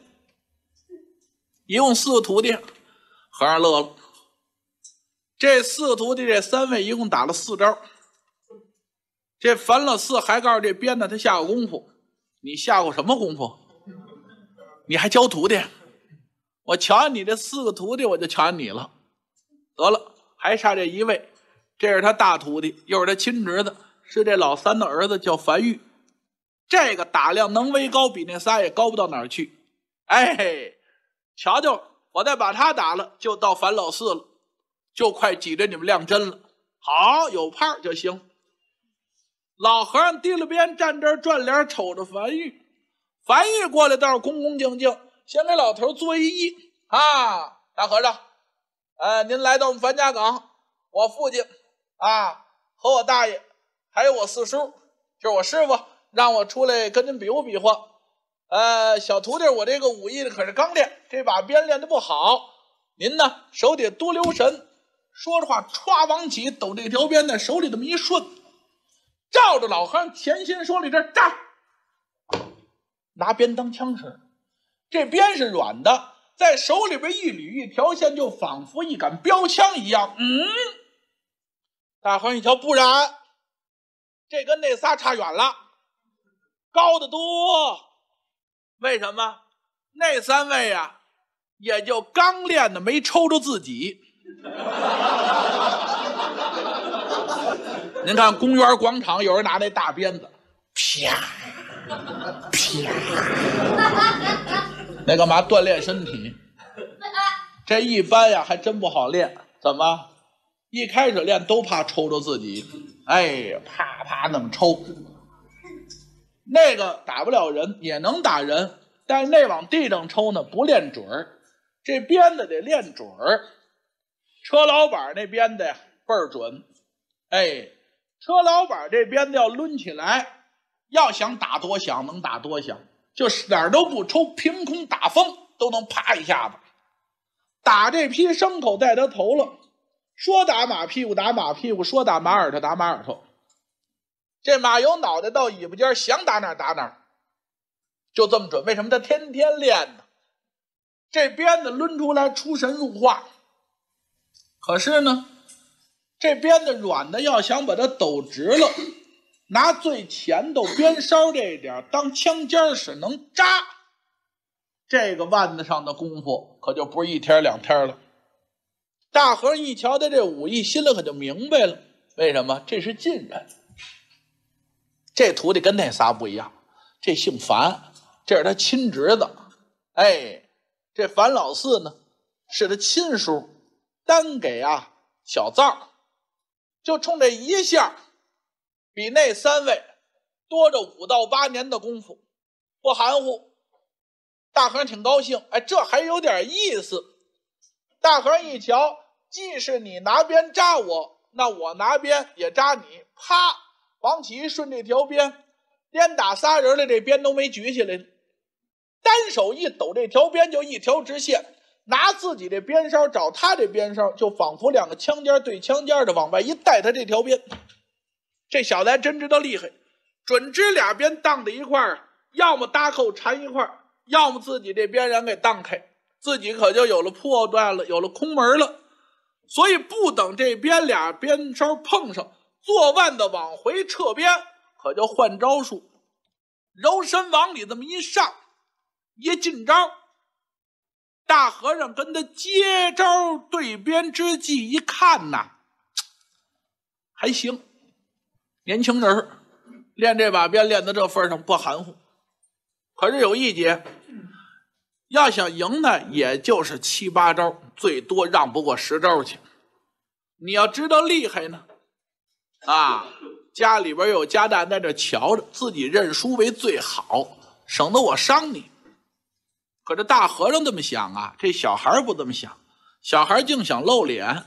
一共四个徒弟，和尚乐了。这四个徒弟，这三位一共打了四招。这樊老四还告诉这鞭子，他下过功夫。你下过什么功夫？你还教徒弟？我瞧你这四个徒弟，我就瞧你了。得了，还差这一位，这是他大徒弟，又是他亲侄子，是这老三的儿子，叫樊玉。这个打量能为高，比那仨也高不到哪儿去。哎，瞧瞧，我再把他打了，就到樊老四了。就快挤着你们亮针了，好有盼儿就行。老和尚提了鞭站这儿转脸瞅着樊玉，樊玉过来倒是恭恭敬敬，先给老头作揖啊，大和尚，呃，您来到我们樊家港，我父亲啊和我大爷，还有我四叔，就是我师傅让我出来跟您比武比划。呃，小徒弟我这个武艺可是刚练，这把鞭练的不好，您呢手得多留神。说着话，歘往起抖这条鞭子，手里这么一顺，照着老憨前心说：“你这扎，拿鞭当枪使，这鞭是软的，在手里边一捋一条线，就仿佛一杆标枪一样。”嗯，大憨一瞧，不然，这跟那仨差远了，高的多。为什么？那三位呀，也就刚练的，没抽着自己。您看，公园广场有人拿那大鞭子，啪啪，那干嘛锻炼身体？这一般呀，还真不好练。怎么？一开始练都怕抽着自己。哎，啪啪，那么抽。那个打不了人也能打人，但那往地上抽呢，不练准儿。这鞭子得练准儿。车老板那子呀倍儿准，哎，车老板这鞭子要抡起来，要想打多响能打多响，就是哪儿都不抽，凭空打风都能啪一下子。打这批牲口带他头了，说打马屁股打马屁股，说打马耳朵打马耳朵。这马由脑袋到尾巴尖儿想打哪打哪，就这么准。为什么他天天练呢？这鞭子抡出来出神入化。可是呢，这鞭子软的，要想把它抖直了，拿最前头鞭梢这一点当枪尖使，能扎。这个腕子上的功夫可就不是一天两天了。大和尚一瞧他这武艺，心里可就明白了，为什么？这是近人，这徒弟跟那仨不一样。这姓樊，这是他亲侄子。哎，这樊老四呢，是他亲叔。单给啊，小藏，就冲这一下，比那三位多着五到八年的功夫，不含糊。大和尚挺高兴，哎，这还有点意思。大和尚一瞧，既是你拿鞭扎我，那我拿鞭也扎你，啪！王琦顺这条鞭，连打仨人了，这鞭都没举起来，单手一抖，这条鞭就一条直线。拿自己这边梢找他这边梢，就仿佛两个枪尖对枪尖的往外一带，他这条鞭，这小子还真知道厉害，准知俩鞭荡在一块儿，要么搭扣缠一块儿，要么自己这边人给荡开，自己可就有了破绽了，有了空门了，所以不等这边俩鞭梢碰上，做腕的往回撤鞭，可就换招数，柔身往里这么一上，一进招。大和尚跟他接招对鞭之际，一看呐，还行，年轻人练这把鞭练到这份上不含糊。可是有一节，要想赢呢，也就是七八招，最多让不过十招去。你要知道厉害呢，啊，家里边有家大在这瞧着，自己认输为最好，省得我伤你。可这大和尚这么想啊，这小孩不这么想，小孩竟想露脸。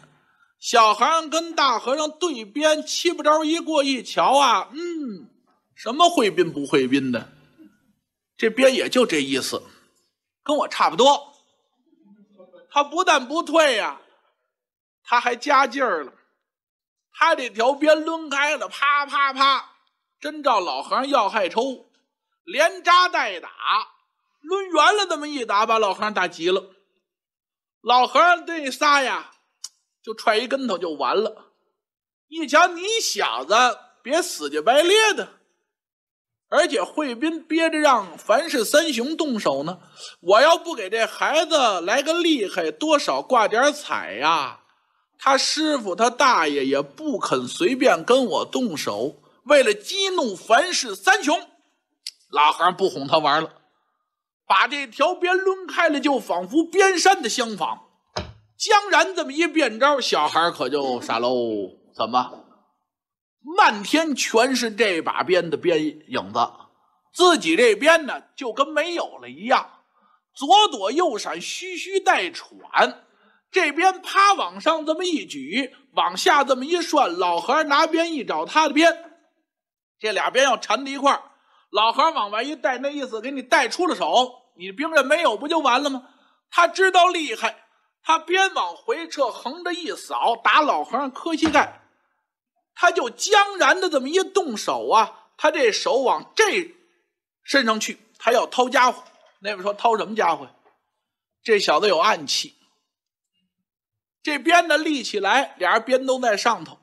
小孩跟大和尚对鞭七不着一过一瞧啊，嗯，什么会宾不会宾的，这鞭也就这意思，跟我差不多。他不但不退呀，他还加劲儿了，他这条鞭抡开了，啪啪啪，真照老和尚要害抽，连扎带打。抡圆了，那么一打，把老和尚打急了。老和尚那仨呀，就踹一跟头就完了。一瞧，你小子别死乞白咧的。而且，惠斌憋着让樊氏三雄动手呢。我要不给这孩子来个厉害，多少挂点彩呀？他师傅他大爷也不肯随便跟我动手。为了激怒樊氏三雄，老和尚不哄他玩了。把这条鞭抡开了，就仿佛边山的相仿。江然这么一变招，小孩可就傻喽。怎么？漫天全是这把鞭的鞭影子，自己这鞭呢就跟没有了一样。左躲右闪，嘘嘘带喘。这边啪往上这么一举，往下这么一涮，老和尚拿鞭一找他的鞭，这俩鞭要缠在一块儿。老何往外一带，那意思给你带出了手，你兵刃没有不就完了吗？他知道厉害，他边往回撤，横着一扫，打老和尚磕膝盖，他就将然的这么一动手啊，他这手往这身上去，他要掏家伙。那边说掏什么家伙？这小子有暗器，这鞭子立起来，俩人鞭都在上头。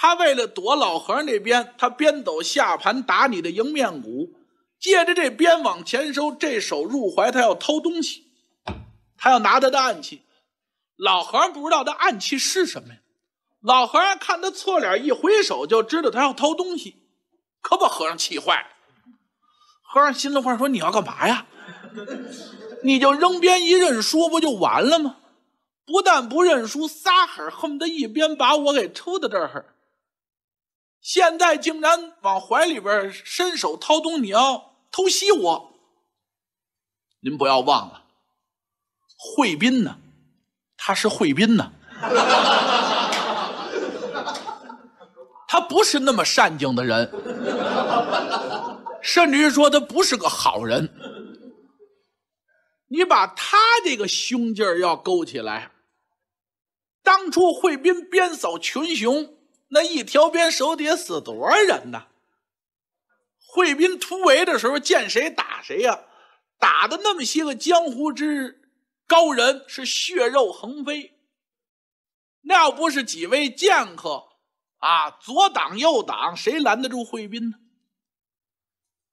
他为了躲老和尚那边，他边走下盘打你的迎面骨，借着这边往前收，这手入怀，他要偷东西，他要拿他的暗器。老和尚不知道他暗器是什么呀？老和尚看他侧脸，一挥手就知道他要偷东西，可把和尚气坏了。和尚心里话说：“你要干嘛呀？你就扔鞭一认输不就完了吗？不但不认输，撒狠恨不得一鞭把我给抽到这儿。”现在竟然往怀里边伸手掏东你要偷袭我！您不要忘了，惠宾呢，他是惠宾呢，他不是那么善静的人，甚至于说他不是个好人。你把他这个凶劲儿要勾起来，当初惠宾鞭扫群雄。那一条鞭手底下死多少人呢？惠宾突围的时候，见谁打谁呀，打的那么些个江湖之高人是血肉横飞。那要不是几位剑客啊左挡右挡，谁拦得住惠宾呢？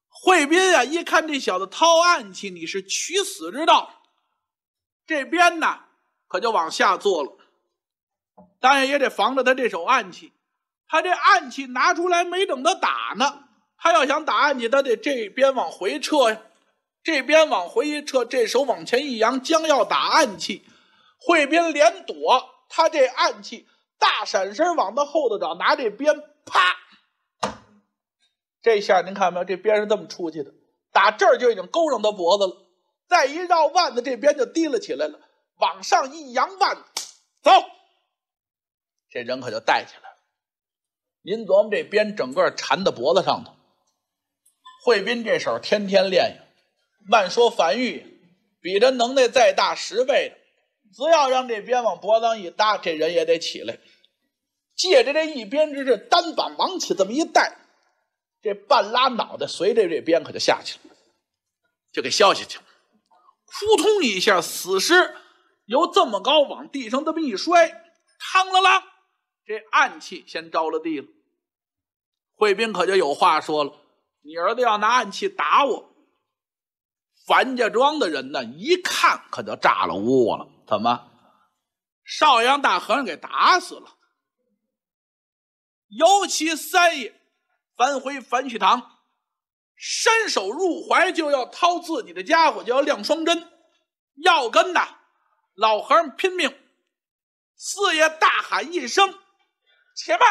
惠宾啊，一看这小子掏暗器，你是取死之道，这边呢可就往下做了，当然也得防着他这手暗器。他这暗器拿出来没等他打呢，他要想打暗器，他得这边往回撤呀，这边往回一撤，这手往前一扬，将要打暗器。惠斌连躲，他这暗器大闪身往他后头找，拿这鞭啪，这下您看到没有？这鞭是这么出去的，打这儿就已经勾上他脖子了，再一绕腕子，这鞭就提了起来了，往上一扬腕，走，这人可就带起来了。您琢磨这鞭整个缠在脖子上头，惠斌这手天天练，呀。慢说樊玉比他能耐再大十倍的，只要让这鞭往脖子上一搭，这人也得起来，借着这一鞭之势，单板往起这么一带，这半拉脑袋随着这鞭可就下去了，就给削下去了，扑通一下，死尸由这么高往地上这么一摔，嘡啷啷。这暗器先着了地了，惠宾可就有话说了：“你儿子要拿暗器打我！”樊家庄的人呢，一看可就炸了窝了：“怎么，少阳大和尚给打死了？”尤其三爷樊回樊旭堂，伸手入怀就要掏自己的家伙，就要亮双针，要跟那老和尚拼命。四爷大喊一声。且慢。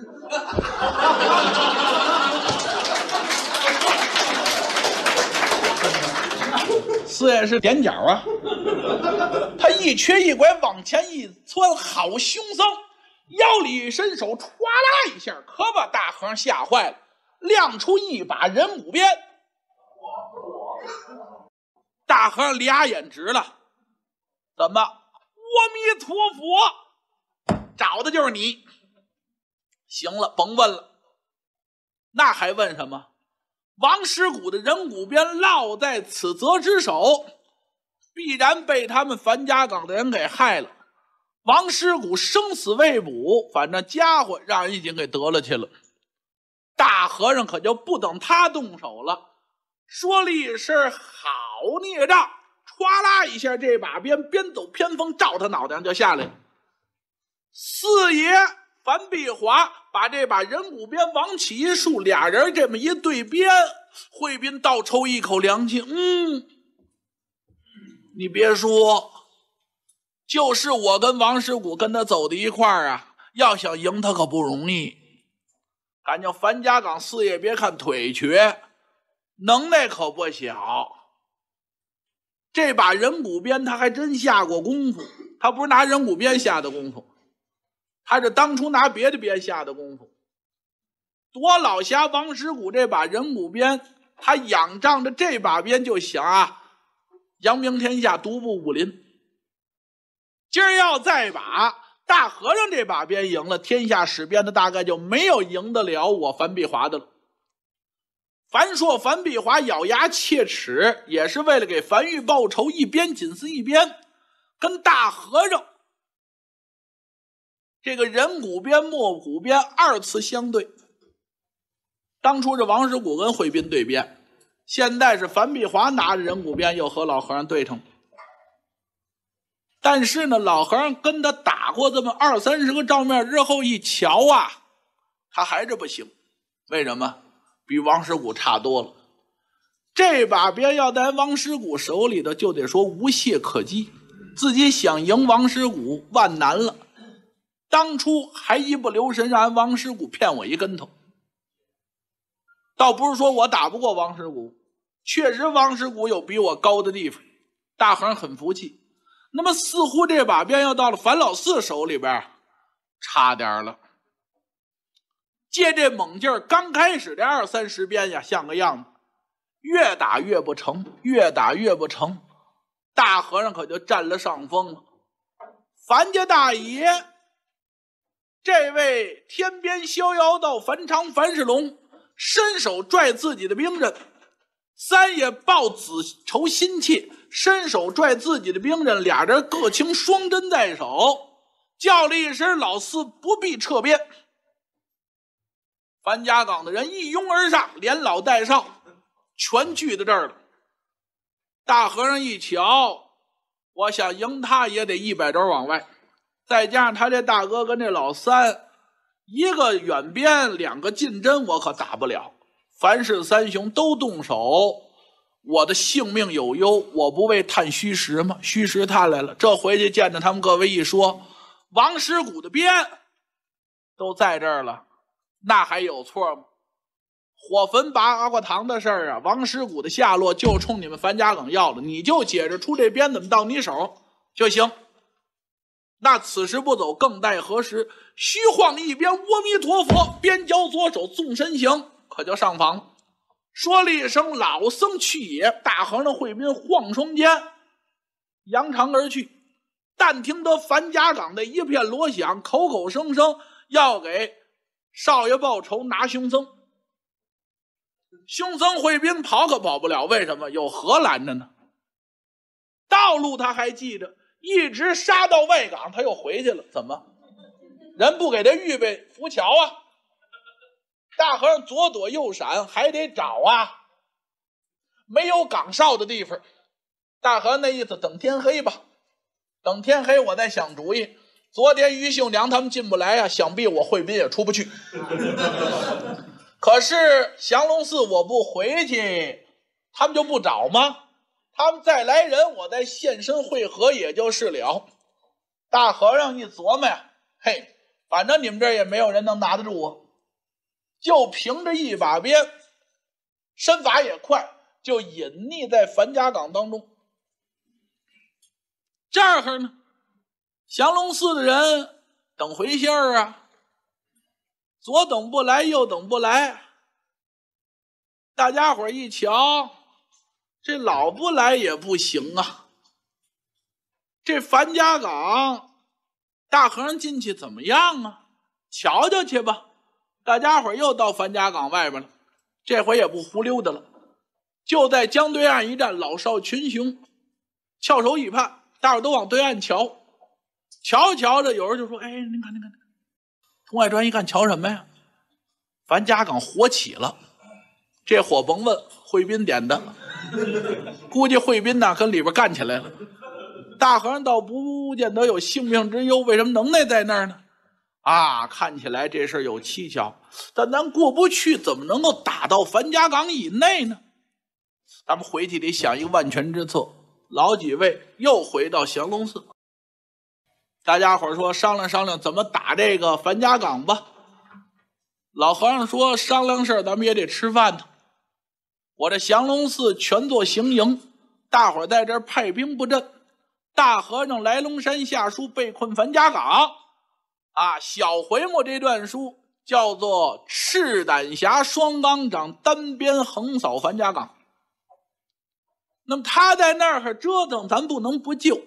四爷是点脚啊！他一瘸一拐往前一窜，好凶僧，腰里伸手，歘啦一下，可把大和尚吓坏了，亮出一把人骨鞭。大和尚俩眼直了，怎么？阿弥陀佛。找的就是你，行了，甭问了，那还问什么？王师古的人骨鞭落在此泽之手，必然被他们樊家港的人给害了。王师古生死未卜，反正家伙让人已经给得了去了。大和尚可就不等他动手了，说了一声“好”，孽障，唰啦一下，这把鞭边走偏锋，照他脑袋上就下来。四爷樊碧华把这把人骨鞭往起一竖，俩人这么一对鞭，惠斌倒抽一口凉气。嗯，你别说，就是我跟王世五跟他走的一块儿啊，要想赢他可不容易。感觉樊家岗四爷别看腿瘸，能耐可不小。这把人骨鞭他还真下过功夫，他不是拿人骨鞭下的功夫。他是当初拿别的鞭下的功夫，夺老侠王石谷这把人骨鞭，他仰仗着这把鞭就想啊，扬名天下，独步武林。今儿要再把大和尚这把鞭赢了，天下使鞭的大概就没有赢得了我樊碧华的了。樊硕、樊碧华咬牙切齿，也是为了给樊玉报仇，一鞭紧思一鞭，跟大和尚。这个人骨鞭、墨骨鞭二次相对。当初是王石谷跟惠宾对鞭，现在是樊碧华拿着人骨鞭又和老和尚对称。但是呢，老和尚跟他打过这么二三十个照面之后，一瞧啊，他还是不行。为什么？比王石谷差多了。这把鞭要在王石谷手里头，就得说无懈可击。自己想赢王石谷，万难了。当初还一不留神让王师古骗我一跟头，倒不是说我打不过王师古，确实王师古有比我高的地方。大尚很服气。那么似乎这把鞭要到了樊老四手里边，差点了。借这猛劲儿，刚开始这二三十鞭呀，像个样子。越打越不成，越打越不成，大和尚可就占了上风了。樊家大爷。这位天边逍遥道樊长樊世龙，伸手拽自己的兵刃；三爷报子仇心切，伸手拽自己的兵刃。俩人各擎双针在手，叫了一声：“老四，不必撤边。”樊家岗的人一拥而上，连老带少，全聚在这儿了。大和尚一瞧，我想赢他，也得一百招往外。再加上他这大哥跟这老三，一个远边，两个近针，我可打不了。凡是三雄都动手，我的性命有忧。我不为探虚实吗？虚实探来了，这回去见着他们各位一说，王石谷的鞭都在这儿了，那还有错吗？火焚阿瓜堂的事儿啊，王石谷的下落就冲你们樊家梗要了，你就解着出这鞭，怎么到你手就行。那此时不走，更待何时？虚晃一边，阿弥陀佛，边交左手，纵身行，可就上房，说了一声“老僧去也”，大和尚慧斌晃双肩，扬长而去。但听得樊家岗的一片锣响，口口声声要给少爷报仇，拿凶僧。凶僧慧斌跑可跑不了，为什么？有何拦着呢？道路他还记着。一直杀到外港，他又回去了。怎么，人不给他预备浮桥啊？大和尚左躲右闪，还得找啊。没有岗哨的地方，大和尚那意思等天黑吧，等天黑我再想主意。昨天于秀娘他们进不来呀，想必我慧斌也出不去。可是降龙寺我不回去，他们就不找吗？他们再来人，我再现身会合，也就是了。大和尚一琢磨呀，嘿，反正你们这儿也没有人能拿得住我，就凭着一把鞭，身法也快，就隐匿在樊家岗当中。这儿呢，降龙寺的人等回信儿啊，左等不来，右等不来。大家伙一瞧。这老不来也不行啊！这樊家岗，大和尚进去怎么样啊？瞧瞧去吧！大家伙又到樊家岗外边了，这回也不胡溜达了，就在江对岸一站，老少群雄翘首以盼，大伙都往对岸瞧，瞧着瞧着，有人就说：“哎，您看您看，佟外专一看，瞧什么呀？樊家港火起了，这火甭问，慧斌点的。” 估计慧斌呢跟里边干起来了，大和尚倒不见得有性命之忧，为什么能耐在那儿呢？啊，看起来这事儿有蹊跷，但咱过不去，怎么能够打到樊家港以内呢？咱们回去得想一个万全之策。老几位又回到降龙寺，大家伙说商量商量怎么打这个樊家港吧。老和尚说商量事儿，咱们也得吃饭呢。我这降龙寺全做行营，大伙儿在这儿派兵布阵。大和尚来龙山下书被困樊家岗，啊，小回目这段书叫做《赤胆侠双钢掌单鞭横扫樊家岗》。那么他在那儿还折腾，咱不能不救。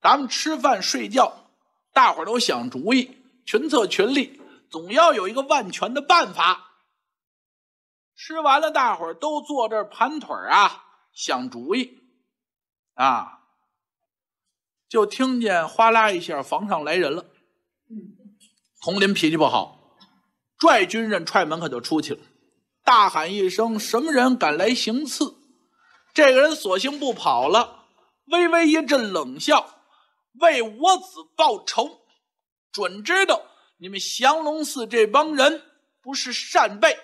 咱们吃饭睡觉，大伙儿都想主意，群策群力，总要有一个万全的办法。吃完了，大伙儿都坐这儿盘腿啊，想主意，啊，就听见哗啦一下，房上来人了。佟林脾气不好，拽军刃踹门，可就出去了，大喊一声：“什么人敢来行刺？”这个人索性不跑了，微微一阵冷笑：“为我子报仇，准知道你们降龙寺这帮人不是善辈。”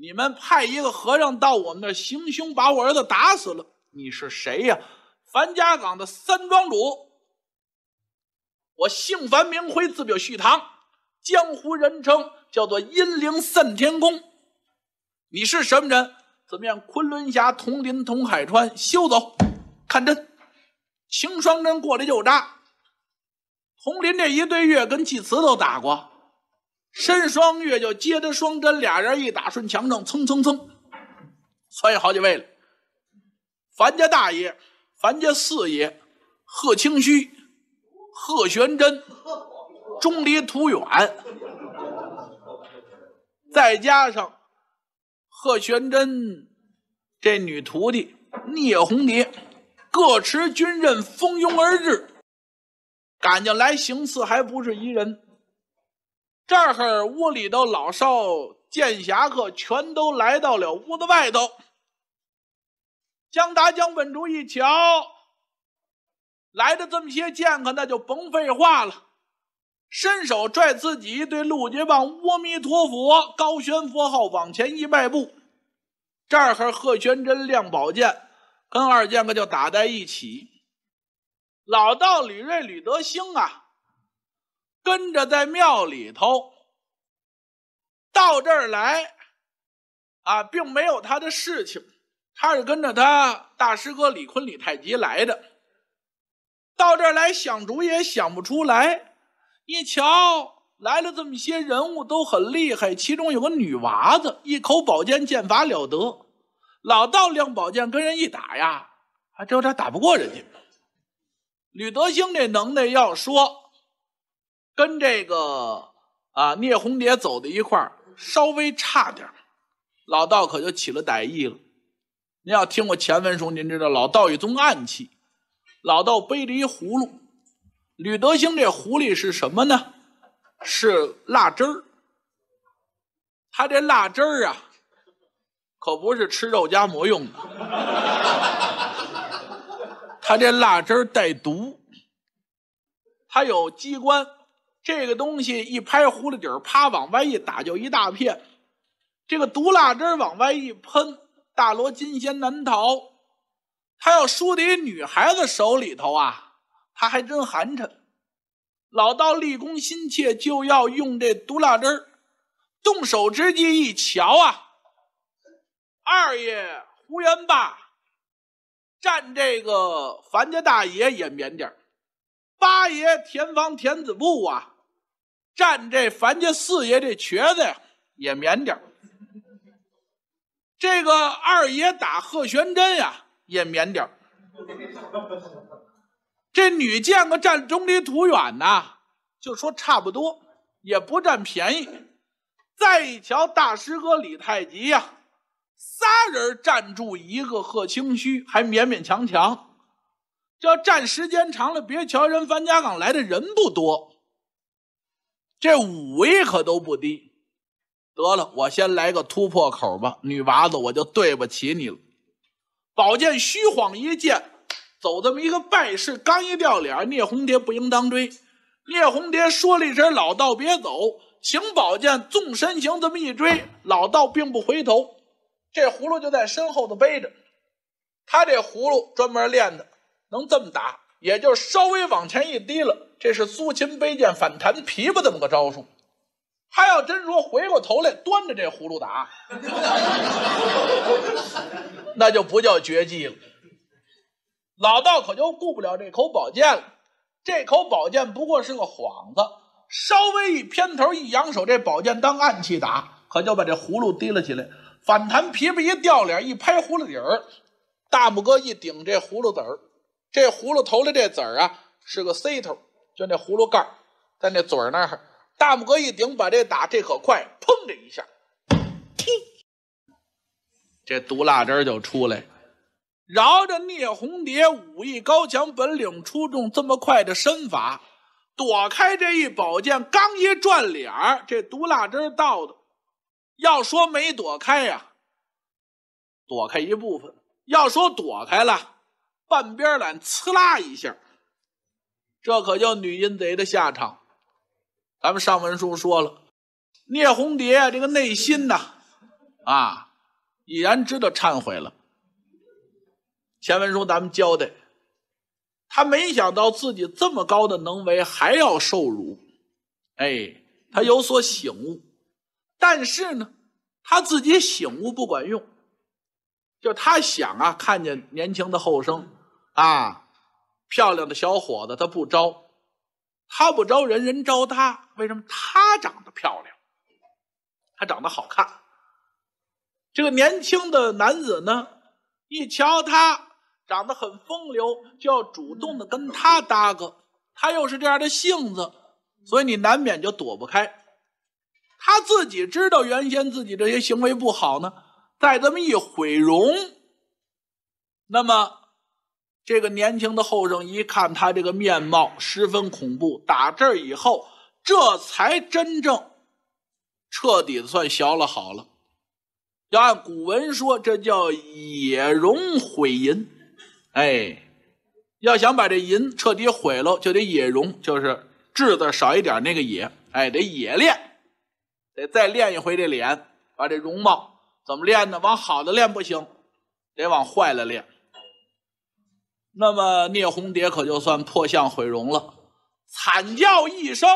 你们派一个和尚到我们那儿行凶，把我儿子打死了。你是谁呀？樊家港的三庄主。我姓樊，名辉，字表旭堂，江湖人称叫做阴灵散天宫。你是什么人？怎么样？昆仑峡童林、童海川，休走！看针，秦霜针过来就扎。童林这一对月跟祭慈都打过。申双月就接他双针，俩人一打顺墙上，蹭蹭蹭，窜越好几位了。樊家大爷、樊家四爷、贺清虚、贺玄真、钟离土远，再加上贺玄真这女徒弟聂红蝶，各持军刃蜂拥而至，赶着来行刺还不是一人？这会儿屋里头老少剑侠客全都来到了屋子外头。江达江本初一瞧，来的这么些剑客，那就甭废话了，伸手拽自己一对陆杰棒，阿弥陀佛，高悬佛号，往前一迈步。这会儿贺玄真亮宝剑，跟二剑客就打在一起。老道李瑞、吕德兴啊。跟着在庙里头，到这儿来，啊，并没有他的事情，他是跟着他大师哥李坤、李太极来的。到这儿来想主意想不出来，一瞧来了这么些人物都很厉害，其中有个女娃子，一口宝剑，剑法了得。老道亮宝剑跟人一打呀，还真有点打不过人家。吕德兴这能耐要说。跟这个啊，聂红蝶走的一块稍微差点老道可就起了歹意了。您要听我前文书，您知道老道一宗暗器，老道背着一葫芦，吕德兴这狐狸是什么呢？是辣汁儿。他这辣汁儿啊，可不是吃肉夹馍用的，他这辣汁儿带毒，他有机关。这个东西一拍葫芦底儿，啪往外一打，就一大片；这个毒辣汁往外一喷，大罗金仙难逃。他要输在女孩子手里头啊，他还真寒碜。老道立功心切，就要用这毒辣汁儿。动手之际一瞧啊，二爷胡元霸，占这个樊家大爷也免点儿；八爷田房田子布啊。占这樊家四爷这瘸子呀，也免点儿；这个二爷打贺玄真呀，也免点儿；这女剑客占中离土远呐，就说差不多，也不占便宜。再一瞧大师哥李太极呀，仨人占住一个贺青虚，还勉勉强强。这站时间长了，别瞧人樊家岗来的人不多。这五位可都不低，得了，我先来个突破口吧。女娃子，我就对不起你了。宝剑虚晃一剑，走这么一个败势，刚一掉脸，聂红蝶不应当追。聂红蝶说了一声：“老道别走。”请宝剑纵身形这么一追，老道并不回头。这葫芦就在身后的背着，他这葫芦专门练的，能这么打，也就稍微往前一低了。这是苏秦背剑反弹琵琶这么个招数，他要真说回过头来端着这葫芦打，那就不叫绝技了。老道可就顾不了这口宝剑了，这口宝剑不过是个幌子，稍微一偏头一扬手，这宝剑当暗器打，可就把这葫芦提了起来，反弹琵琶一掉脸一拍葫芦底儿，大拇哥一顶这葫芦子儿，这葫芦头里这子儿啊是个 C 头。就那葫芦盖儿，在那嘴儿那儿，大拇哥一顶，把这打这可快，砰的一下，这毒辣汁儿就出来了。饶着聂红蝶武艺高强，本领出众，这么快的身法，躲开这一宝剑，刚一转脸儿，这毒辣汁儿到的。要说没躲开呀，躲开一部分；要说躲开了，半边脸呲啦一下。这可叫女淫贼的下场。咱们上文书说了，聂红蝶这个内心呐，啊，已然知道忏悔了。前文书咱们交代，他没想到自己这么高的能为还要受辱，哎，他有所醒悟。但是呢，他自己醒悟不管用，就他想啊，看见年轻的后生啊。漂亮的小伙子，他不招，他不招人，人招他。为什么？他长得漂亮，他长得好看。这个年轻的男子呢，一瞧他长得很风流，就要主动的跟他搭个。他又是这样的性子，所以你难免就躲不开。他自己知道原先自己这些行为不好呢，再这么一毁容，那么。这个年轻的后生一看他这个面貌十分恐怖，打这以后，这才真正彻底的算学了好了。要按古文说，这叫野容毁淫。哎，要想把这淫彻底毁了，就得野容，就是稚字少一点那个野。哎，得野练，得再练一回这脸，把这容貌怎么练呢？往好的练不行，得往坏了练。那么，聂红蝶可就算破相毁容了，惨叫一声，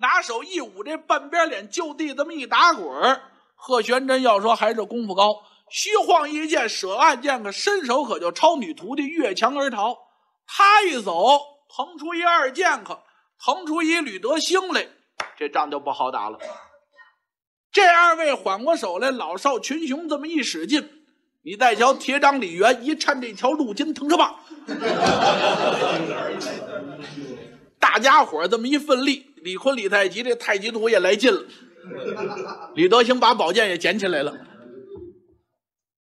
拿手一捂这半边脸，就地这么一打滚儿。贺玄真要说还是功夫高，虚晃一剑，舍暗剑可伸手可就抄女徒弟越墙而逃。他一走，腾出一二剑客，腾出一吕德兴来，这仗就不好打了。这二位缓过手来，老少群雄这么一使劲。你再瞧，铁掌李元一颤这条路筋腾车棒，大家伙这么一奋力，李坤、李太极这太极图也来劲了。李德兴把宝剑也捡起来了。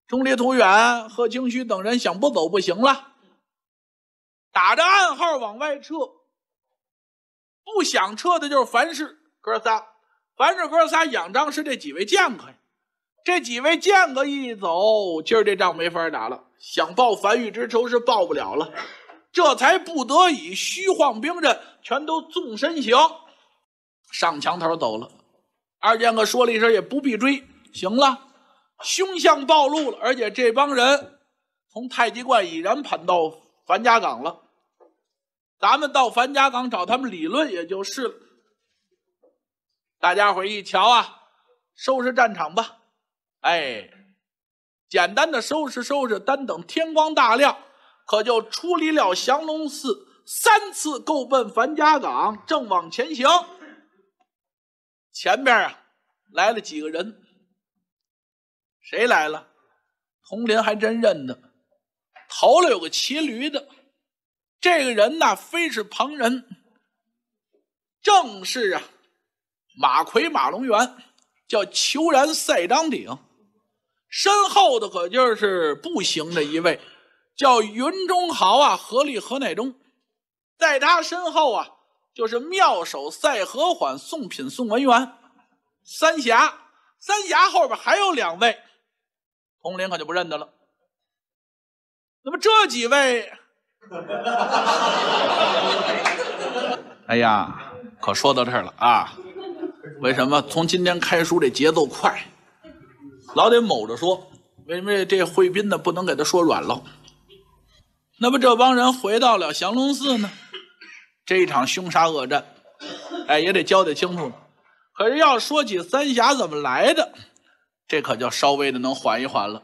钟离、图远贺清虚等人想不走不行了，打着暗号往外撤。不想撤的就是樊氏哥仨，樊氏哥仨仰仗是这几位剑客。这几位剑客一走，今儿这仗没法打了。想报樊玉之仇是报不了了，这才不得已虚晃兵刃，全都纵身行，上墙头走了。二剑哥说了一声：“也不必追，行了。”凶相暴露了，而且这帮人从太极观已然盘到樊家港了。咱们到樊家港找他们理论，也就是了。大家伙一瞧啊，收拾战场吧。哎，简单的收拾收拾，单等天光大亮，可就出离了降龙寺，三次够奔樊家岗，正往前行。前边啊，来了几个人。谁来了？佟林还真认得。头里有个骑驴的，这个人呐，非是旁人，正是啊，马奎、马龙元，叫裘然、赛张鼎。身后的可就是步行的一位，叫云中豪啊，何立何乃中，在他身后啊，就是妙手赛和缓，送品宋文元，三峡三峡后边还有两位，铜林可就不认得了。那么这几位，哎呀，可说到这儿了啊，为什么从今天开书这节奏快？老得某着说，为什么这会宾呢不能给他说软了？那么这帮人回到了降龙寺呢？这一场凶杀恶战，哎，也得交代清楚了。可是要说起三峡怎么来的，这可就稍微的能缓一缓了。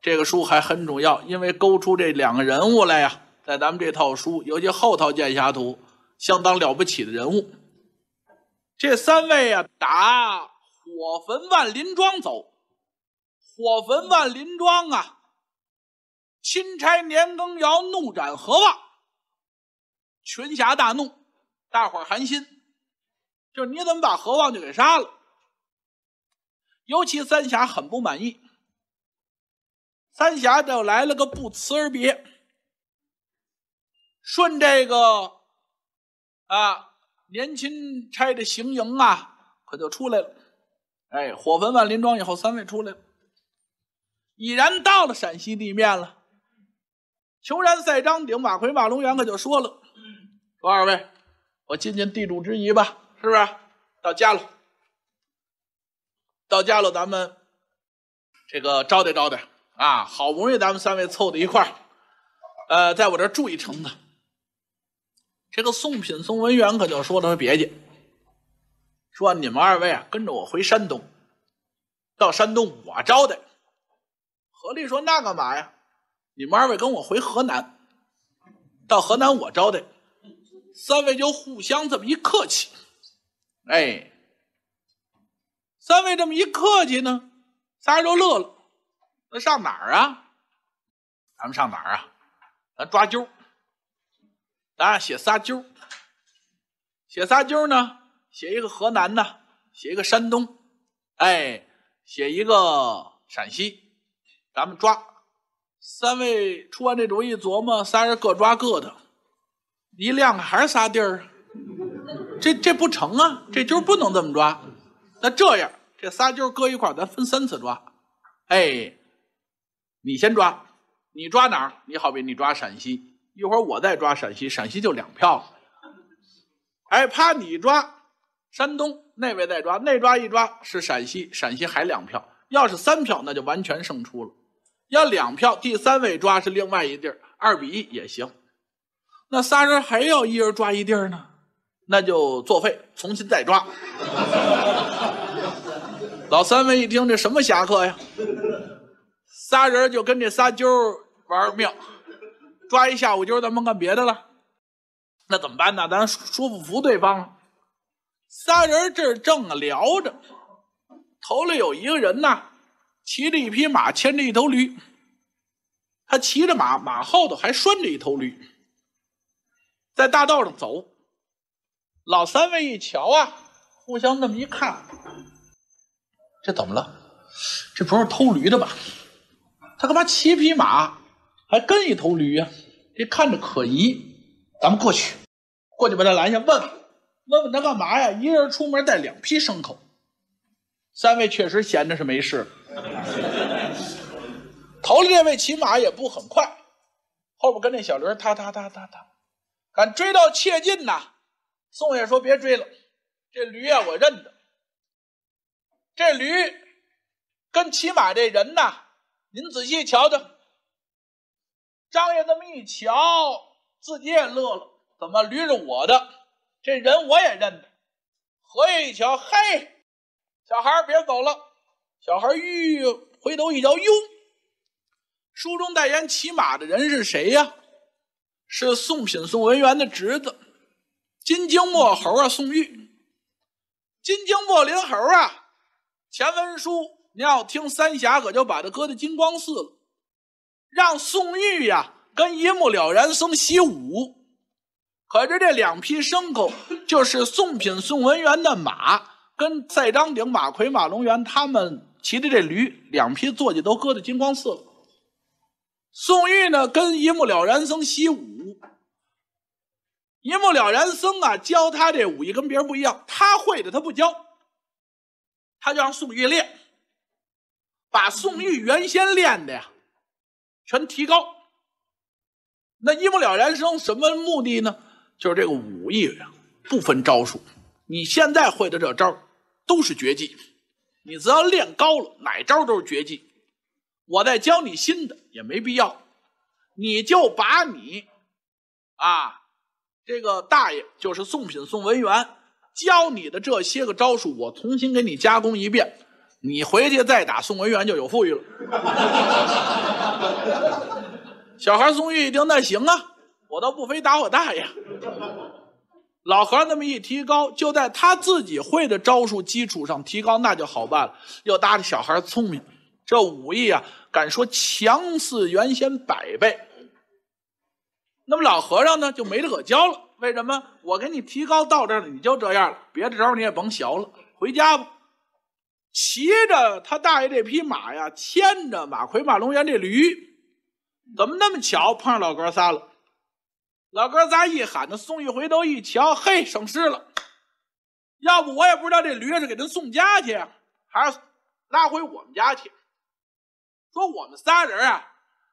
这个书还很重要，因为勾出这两个人物来呀，在咱们这套书，尤其后套《剑侠图》，相当了不起的人物。这三位啊，打火焚万林庄走。火焚万林庄啊！钦差年羹尧怒斩何旺，群侠大怒，大伙寒心，就你怎么把何旺就给杀了？尤其三峡很不满意，三峡就来了个不辞而别，顺这个啊，年钦差的行营啊，可就出来了。哎，火焚万林庄以后，三位出来了。已然到了陕西地面了，裘然赛张鼎马奎马龙元可就说了：“说二位，我尽尽地主之谊吧，是不是？到家了，到家了，咱们这个招待招待啊！好不容易咱们三位凑在一块呃，在我这住一程子。这个宋品宋文元可就说了：“别介，说你们二位啊，跟着我回山东，到山东我招待。”何丽说：“那干嘛呀？你们二位跟我回河南，到河南我招待。三位就互相这么一客气，哎，三位这么一客气呢，仨人都乐了。那上哪儿啊？咱们上哪儿啊？咱抓阄，咱写仨阄，写仨阄呢，写一个河南呢，写一个山东，哎，写一个陕西。”咱们抓，三位出完这主意，琢磨，仨人各抓各的，一亮还是仨地儿，这这不成啊，这阄不能这么抓。那这样，这仨阄搁一块，咱分三次抓。哎，你先抓，你抓哪儿？你好比你抓陕西，一会儿我再抓陕西，陕西就两票。哎，怕你抓山东，那位再抓，那抓一抓是陕西，陕西还两票，要是三票，那就完全胜出了。要两票，第三位抓是另外一地儿，二比一也行。那仨人还要一人抓一地儿呢，那就作废，重新再抓。老三位一听，这什么侠客呀？仨人就跟这仨阄玩命，抓一下午阄，咱们干别的了。那怎么办呢？咱说不服对方。仨人这正聊着，头里有一个人呢。骑着一匹马，牵着一头驴。他骑着马，马后头还拴着一头驴，在大道上走。老三位一瞧啊，互相那么一看，这怎么了？这不是偷驴的吧？他干嘛骑匹马，还跟一头驴啊？这看着可疑，咱们过去，过去把他拦下，问问，问问他干嘛呀？一人出门带两匹牲口，三位确实闲着是没事。头 里这位骑马也不很快，后边跟那小驴，踏踏踏踏踏，敢追到切近呐。宋爷说：“别追了，这驴呀我认得。这驴跟骑马这人呐，您仔细瞧瞧。”张爷这么一瞧，自己也乐了：“怎么驴是我的？这人我也认得。”何爷一瞧：“嘿，小孩儿别走了。”小孩玉回头一瞧，哟，书中代言骑马的人是谁呀？是宋品宋文元的侄子，金睛墨猴啊，宋玉。金睛墨林猴啊，前文书你要听三侠，可就把他搁在金光寺了，让宋玉呀跟一目了然僧习武。可是这两匹牲口，就是宋品宋文元的马，跟赛张鼎马奎马龙元他们。骑着这驴，两匹坐骑都搁在金光寺了。宋玉呢，跟一目了然僧习武。一目了然僧啊，教他这武艺跟别人不一样。他会的他不教，他就让宋玉练，把宋玉原先练的呀，全提高。那一目了然僧什么目的呢？就是这个武艺啊，不分招数，你现在会的这招都是绝技。你只要练高了，哪招都是绝技。我再教你新的也没必要，你就把你，啊，这个大爷就是宋品宋文元教你的这些个招数，我重新给你加工一遍，你回去再打宋文元就有富裕了。小孩宋玉一听，那行啊，我倒不非打我大爷。老和尚那么一提高，就在他自己会的招数基础上提高，那就好办了。又搭着小孩聪明，这武艺啊，敢说强似原先百倍。那么老和尚呢，就没得可教了。为什么？我给你提高到这儿了，你就这样了，别的招你也甭学了。回家吧，骑着他大爷这匹马呀，牵着马奎、马龙元这驴，怎么那么巧碰上老哥仨了？老哥，仨一喊那宋玉回头一瞧，嘿，省事了。要不我也不知道这驴是给他送家去，还是拉回我们家去。说我们仨人啊，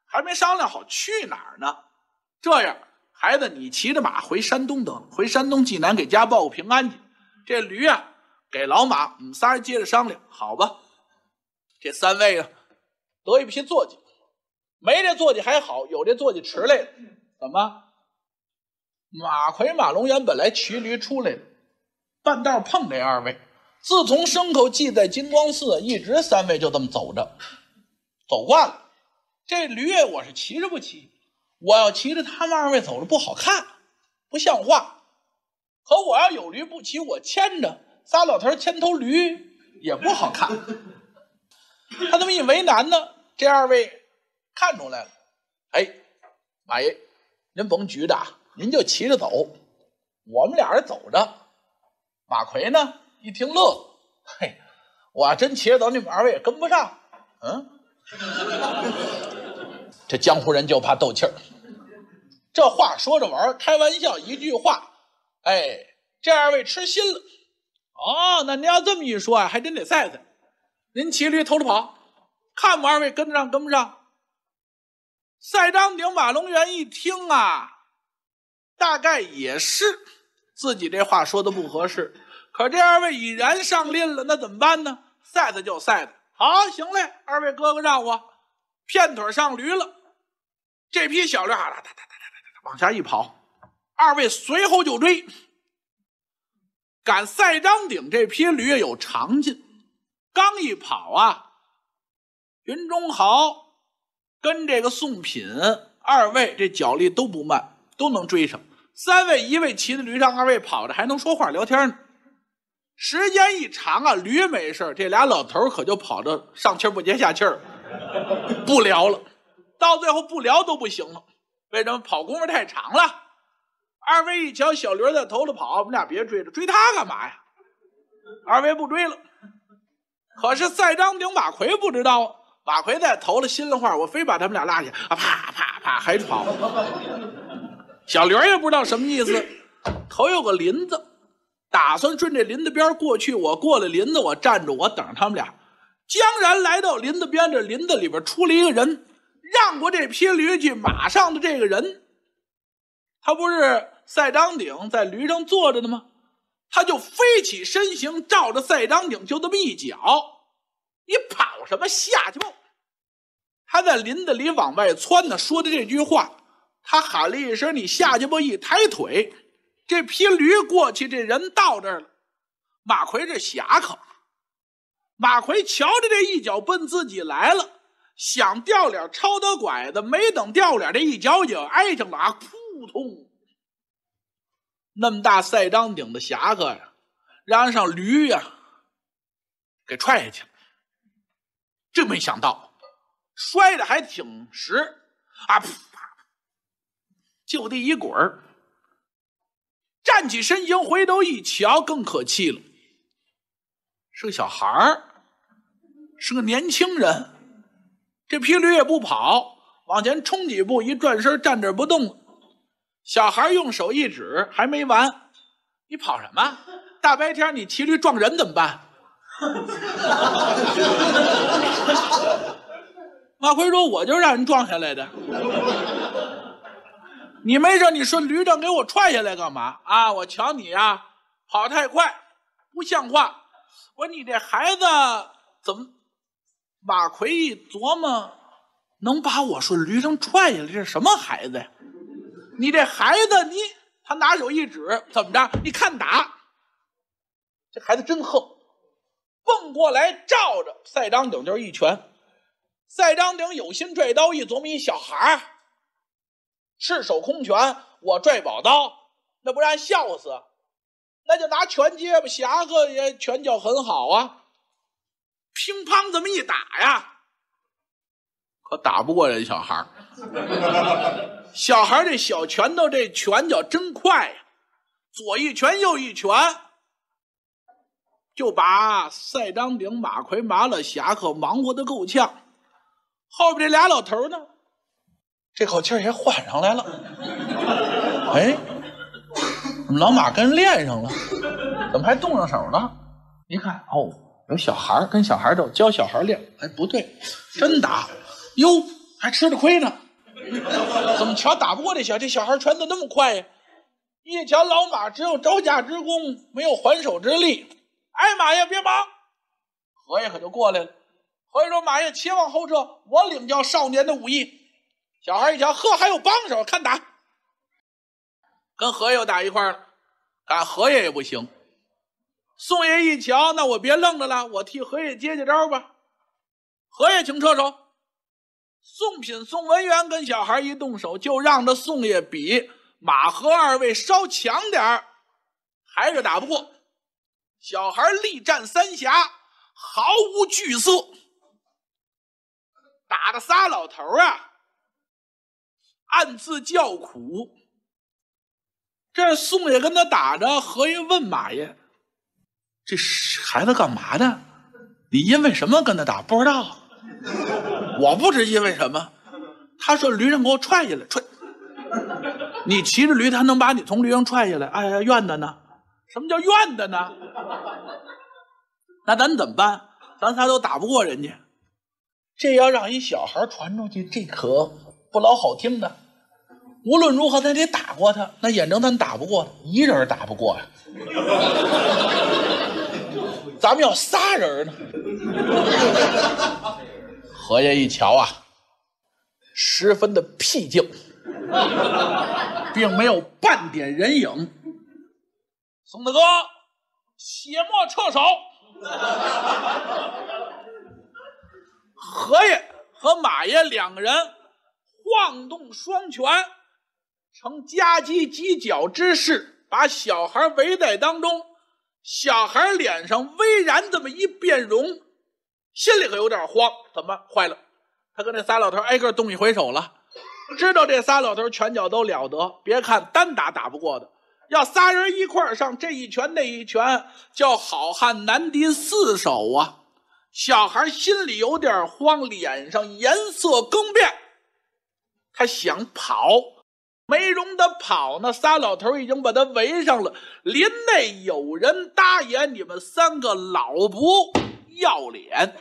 还没商量好去哪儿呢。这样，孩子，你骑着马回山东等，回山东济南给家报个平安去。这驴啊，给老马。我们仨人接着商量，好吧。这三位呀，得一匹坐骑。没这坐骑还好，有这坐骑迟来的，怎么？马奎、马龙原本来骑驴出来的，半道碰这二位。自从牲口系在金光寺，一直三位就这么走着，走惯了。这驴我是骑着不骑，我要骑着他们二位走着不好看，不像话。可我要有驴不骑，我牵着仨老头牵头驴也不好看。他这么一为难呢，这二位看出来了。哎，马爷，您甭举着。您就骑着走，我们俩人走着。马奎呢？一听乐，嘿，我真骑着走，你们二位也跟不上。嗯，这江湖人就怕斗气儿。这话说着玩儿，开玩笑，一句话，哎，这二位吃心了。哦，那您要这么一说啊，还真得赛赛。您骑驴偷着跑，看们二位跟得上跟不上。赛张鼎、马龙元一听啊。大概也是，自己这话说的不合适，可这二位已然上令了，那怎么办呢？赛的就赛的好，行嘞，二位哥哥让我片腿上驴了，这批小驴啊哒哒哒哒哒哒往下一跑，二位随后就追。赶赛张鼎这批驴有长进，刚一跑啊，云中豪跟这个宋品二位这脚力都不慢，都能追上。三位，一位骑着驴上，二位跑着，还能说话聊天呢。时间一长啊，驴没事这俩老头可就跑着上气不接下气儿，不聊了。到最后不聊都不行了，为什么跑功夫太长了？二位一瞧，小驴在头里跑，我们俩别追了，追他干嘛呀？二位不追了。可是赛张顶马奎不知道，马奎在头里心里话，我非把他们俩拉下啊！啪啪啪，还跑。小驴也不知道什么意思，头有个林子，打算顺着林子边过去。我过了林子，我站着，我等着他们俩。江然来到林子边，这林子里边出了一个人，让过这匹驴去。马上的这个人，他不是赛张鼎在驴上坐着的吗？他就飞起身形，照着赛张鼎就这么一脚。你跑什么下去？吧！他在林子里往外窜呢？说的这句话。他喊了一声：“你下去吧！”一抬腿，这匹驴过去，这人到这儿了。马奎这侠客，马奎瞧着这一脚奔自己来了，想掉脸抄得拐子，没等掉脸，这一脚也挨上了啊！扑通，那么大赛张顶的侠客呀，让上驴呀，给踹下去了。真没想到，摔的还挺实啊！噗。就地一滚儿，站起身形，回头一瞧，更可气了。是个小孩儿，是个年轻人，这霹驴也不跑，往前冲几步，一转身站这不动。小孩儿用手一指，还没完，你跑什么？大白天你骑驴撞人怎么办？马 奎说：“我就让人撞下来的。”你没事你顺驴上给我踹下来干嘛啊？我瞧你呀，跑太快，不像话。我说你这孩子怎么？马奎一琢磨，能把我顺驴上踹下来，这什么孩子呀？你这孩子，你他拿手一指，怎么着？你看打，这孩子真横，蹦过来照着赛张鼎就是一拳。赛张鼎有心拽刀，一琢磨，一小孩儿。赤手空拳，我拽宝刀，那不让笑死？那就拿拳接吧，侠客也拳脚很好啊，乒乓这么一打呀，可打不过人小孩小孩这小拳头这拳脚真快呀，左一拳右一拳，就把赛张顶、马奎、麻辣侠客忙活的够呛。后边这俩老头呢？这口气也缓上来了，哎，怎么老马跟人练上了？怎么还动上手呢？一看哦，有小孩跟小孩走，斗，教小孩练。哎，不对，真打！哟，还吃了亏呢。怎么瞧打不过这小这小孩传的那么快呀？一瞧老马只有招架之功，没有还手之力。哎，马爷别忙，何爷可就过来了。何爷说：“马爷，且往后撤，我领教少年的武艺。”小孩一瞧，呵，还有帮手，看打，跟爷叶打一块了。打何叶也不行。宋爷一瞧，那我别愣着了，我替何叶接接招吧。何叶，请撤手。宋品、宋文元跟小孩一动手，就让着宋爷比马、和二位稍强点儿，还是打不过。小孩力战三侠，毫无惧色，打的仨老头啊！暗自叫苦，这宋爷跟他打着，何爷问马爷：“这孩子干嘛呢？你因为什么跟他打？不知道？我不知因为什么，他说驴上给我踹下来，踹！你骑着驴，他能把你从驴上踹下来？哎呀，怨的呢！什么叫怨的呢？那咱怎么办？咱仨都打不过人家，这要让一小孩传出去，这可不老好听的。”无论如何，咱得打过他。那眼睁睁打不过，一人打不过呀。咱们要仨人呢。何爷一瞧啊，十分的僻静，并没有半点人影。宋大哥，血莫撤手。何爷和马爷两个人晃动双拳。呈夹击犄角之势，把小孩围在当中。小孩脸上微然这么一变容，心里可有点慌。怎么坏了？他跟那仨老头挨个动一回手了。知道这仨老头拳脚都了得，别看单打打不过的，要仨人一块儿上，这一拳那一拳，叫好汉难敌四手啊！小孩心里有点慌，脸上颜色更变，他想跑。没容他跑呢，仨老头已经把他围上了。林内有人搭言：“你们三个老不要脸。”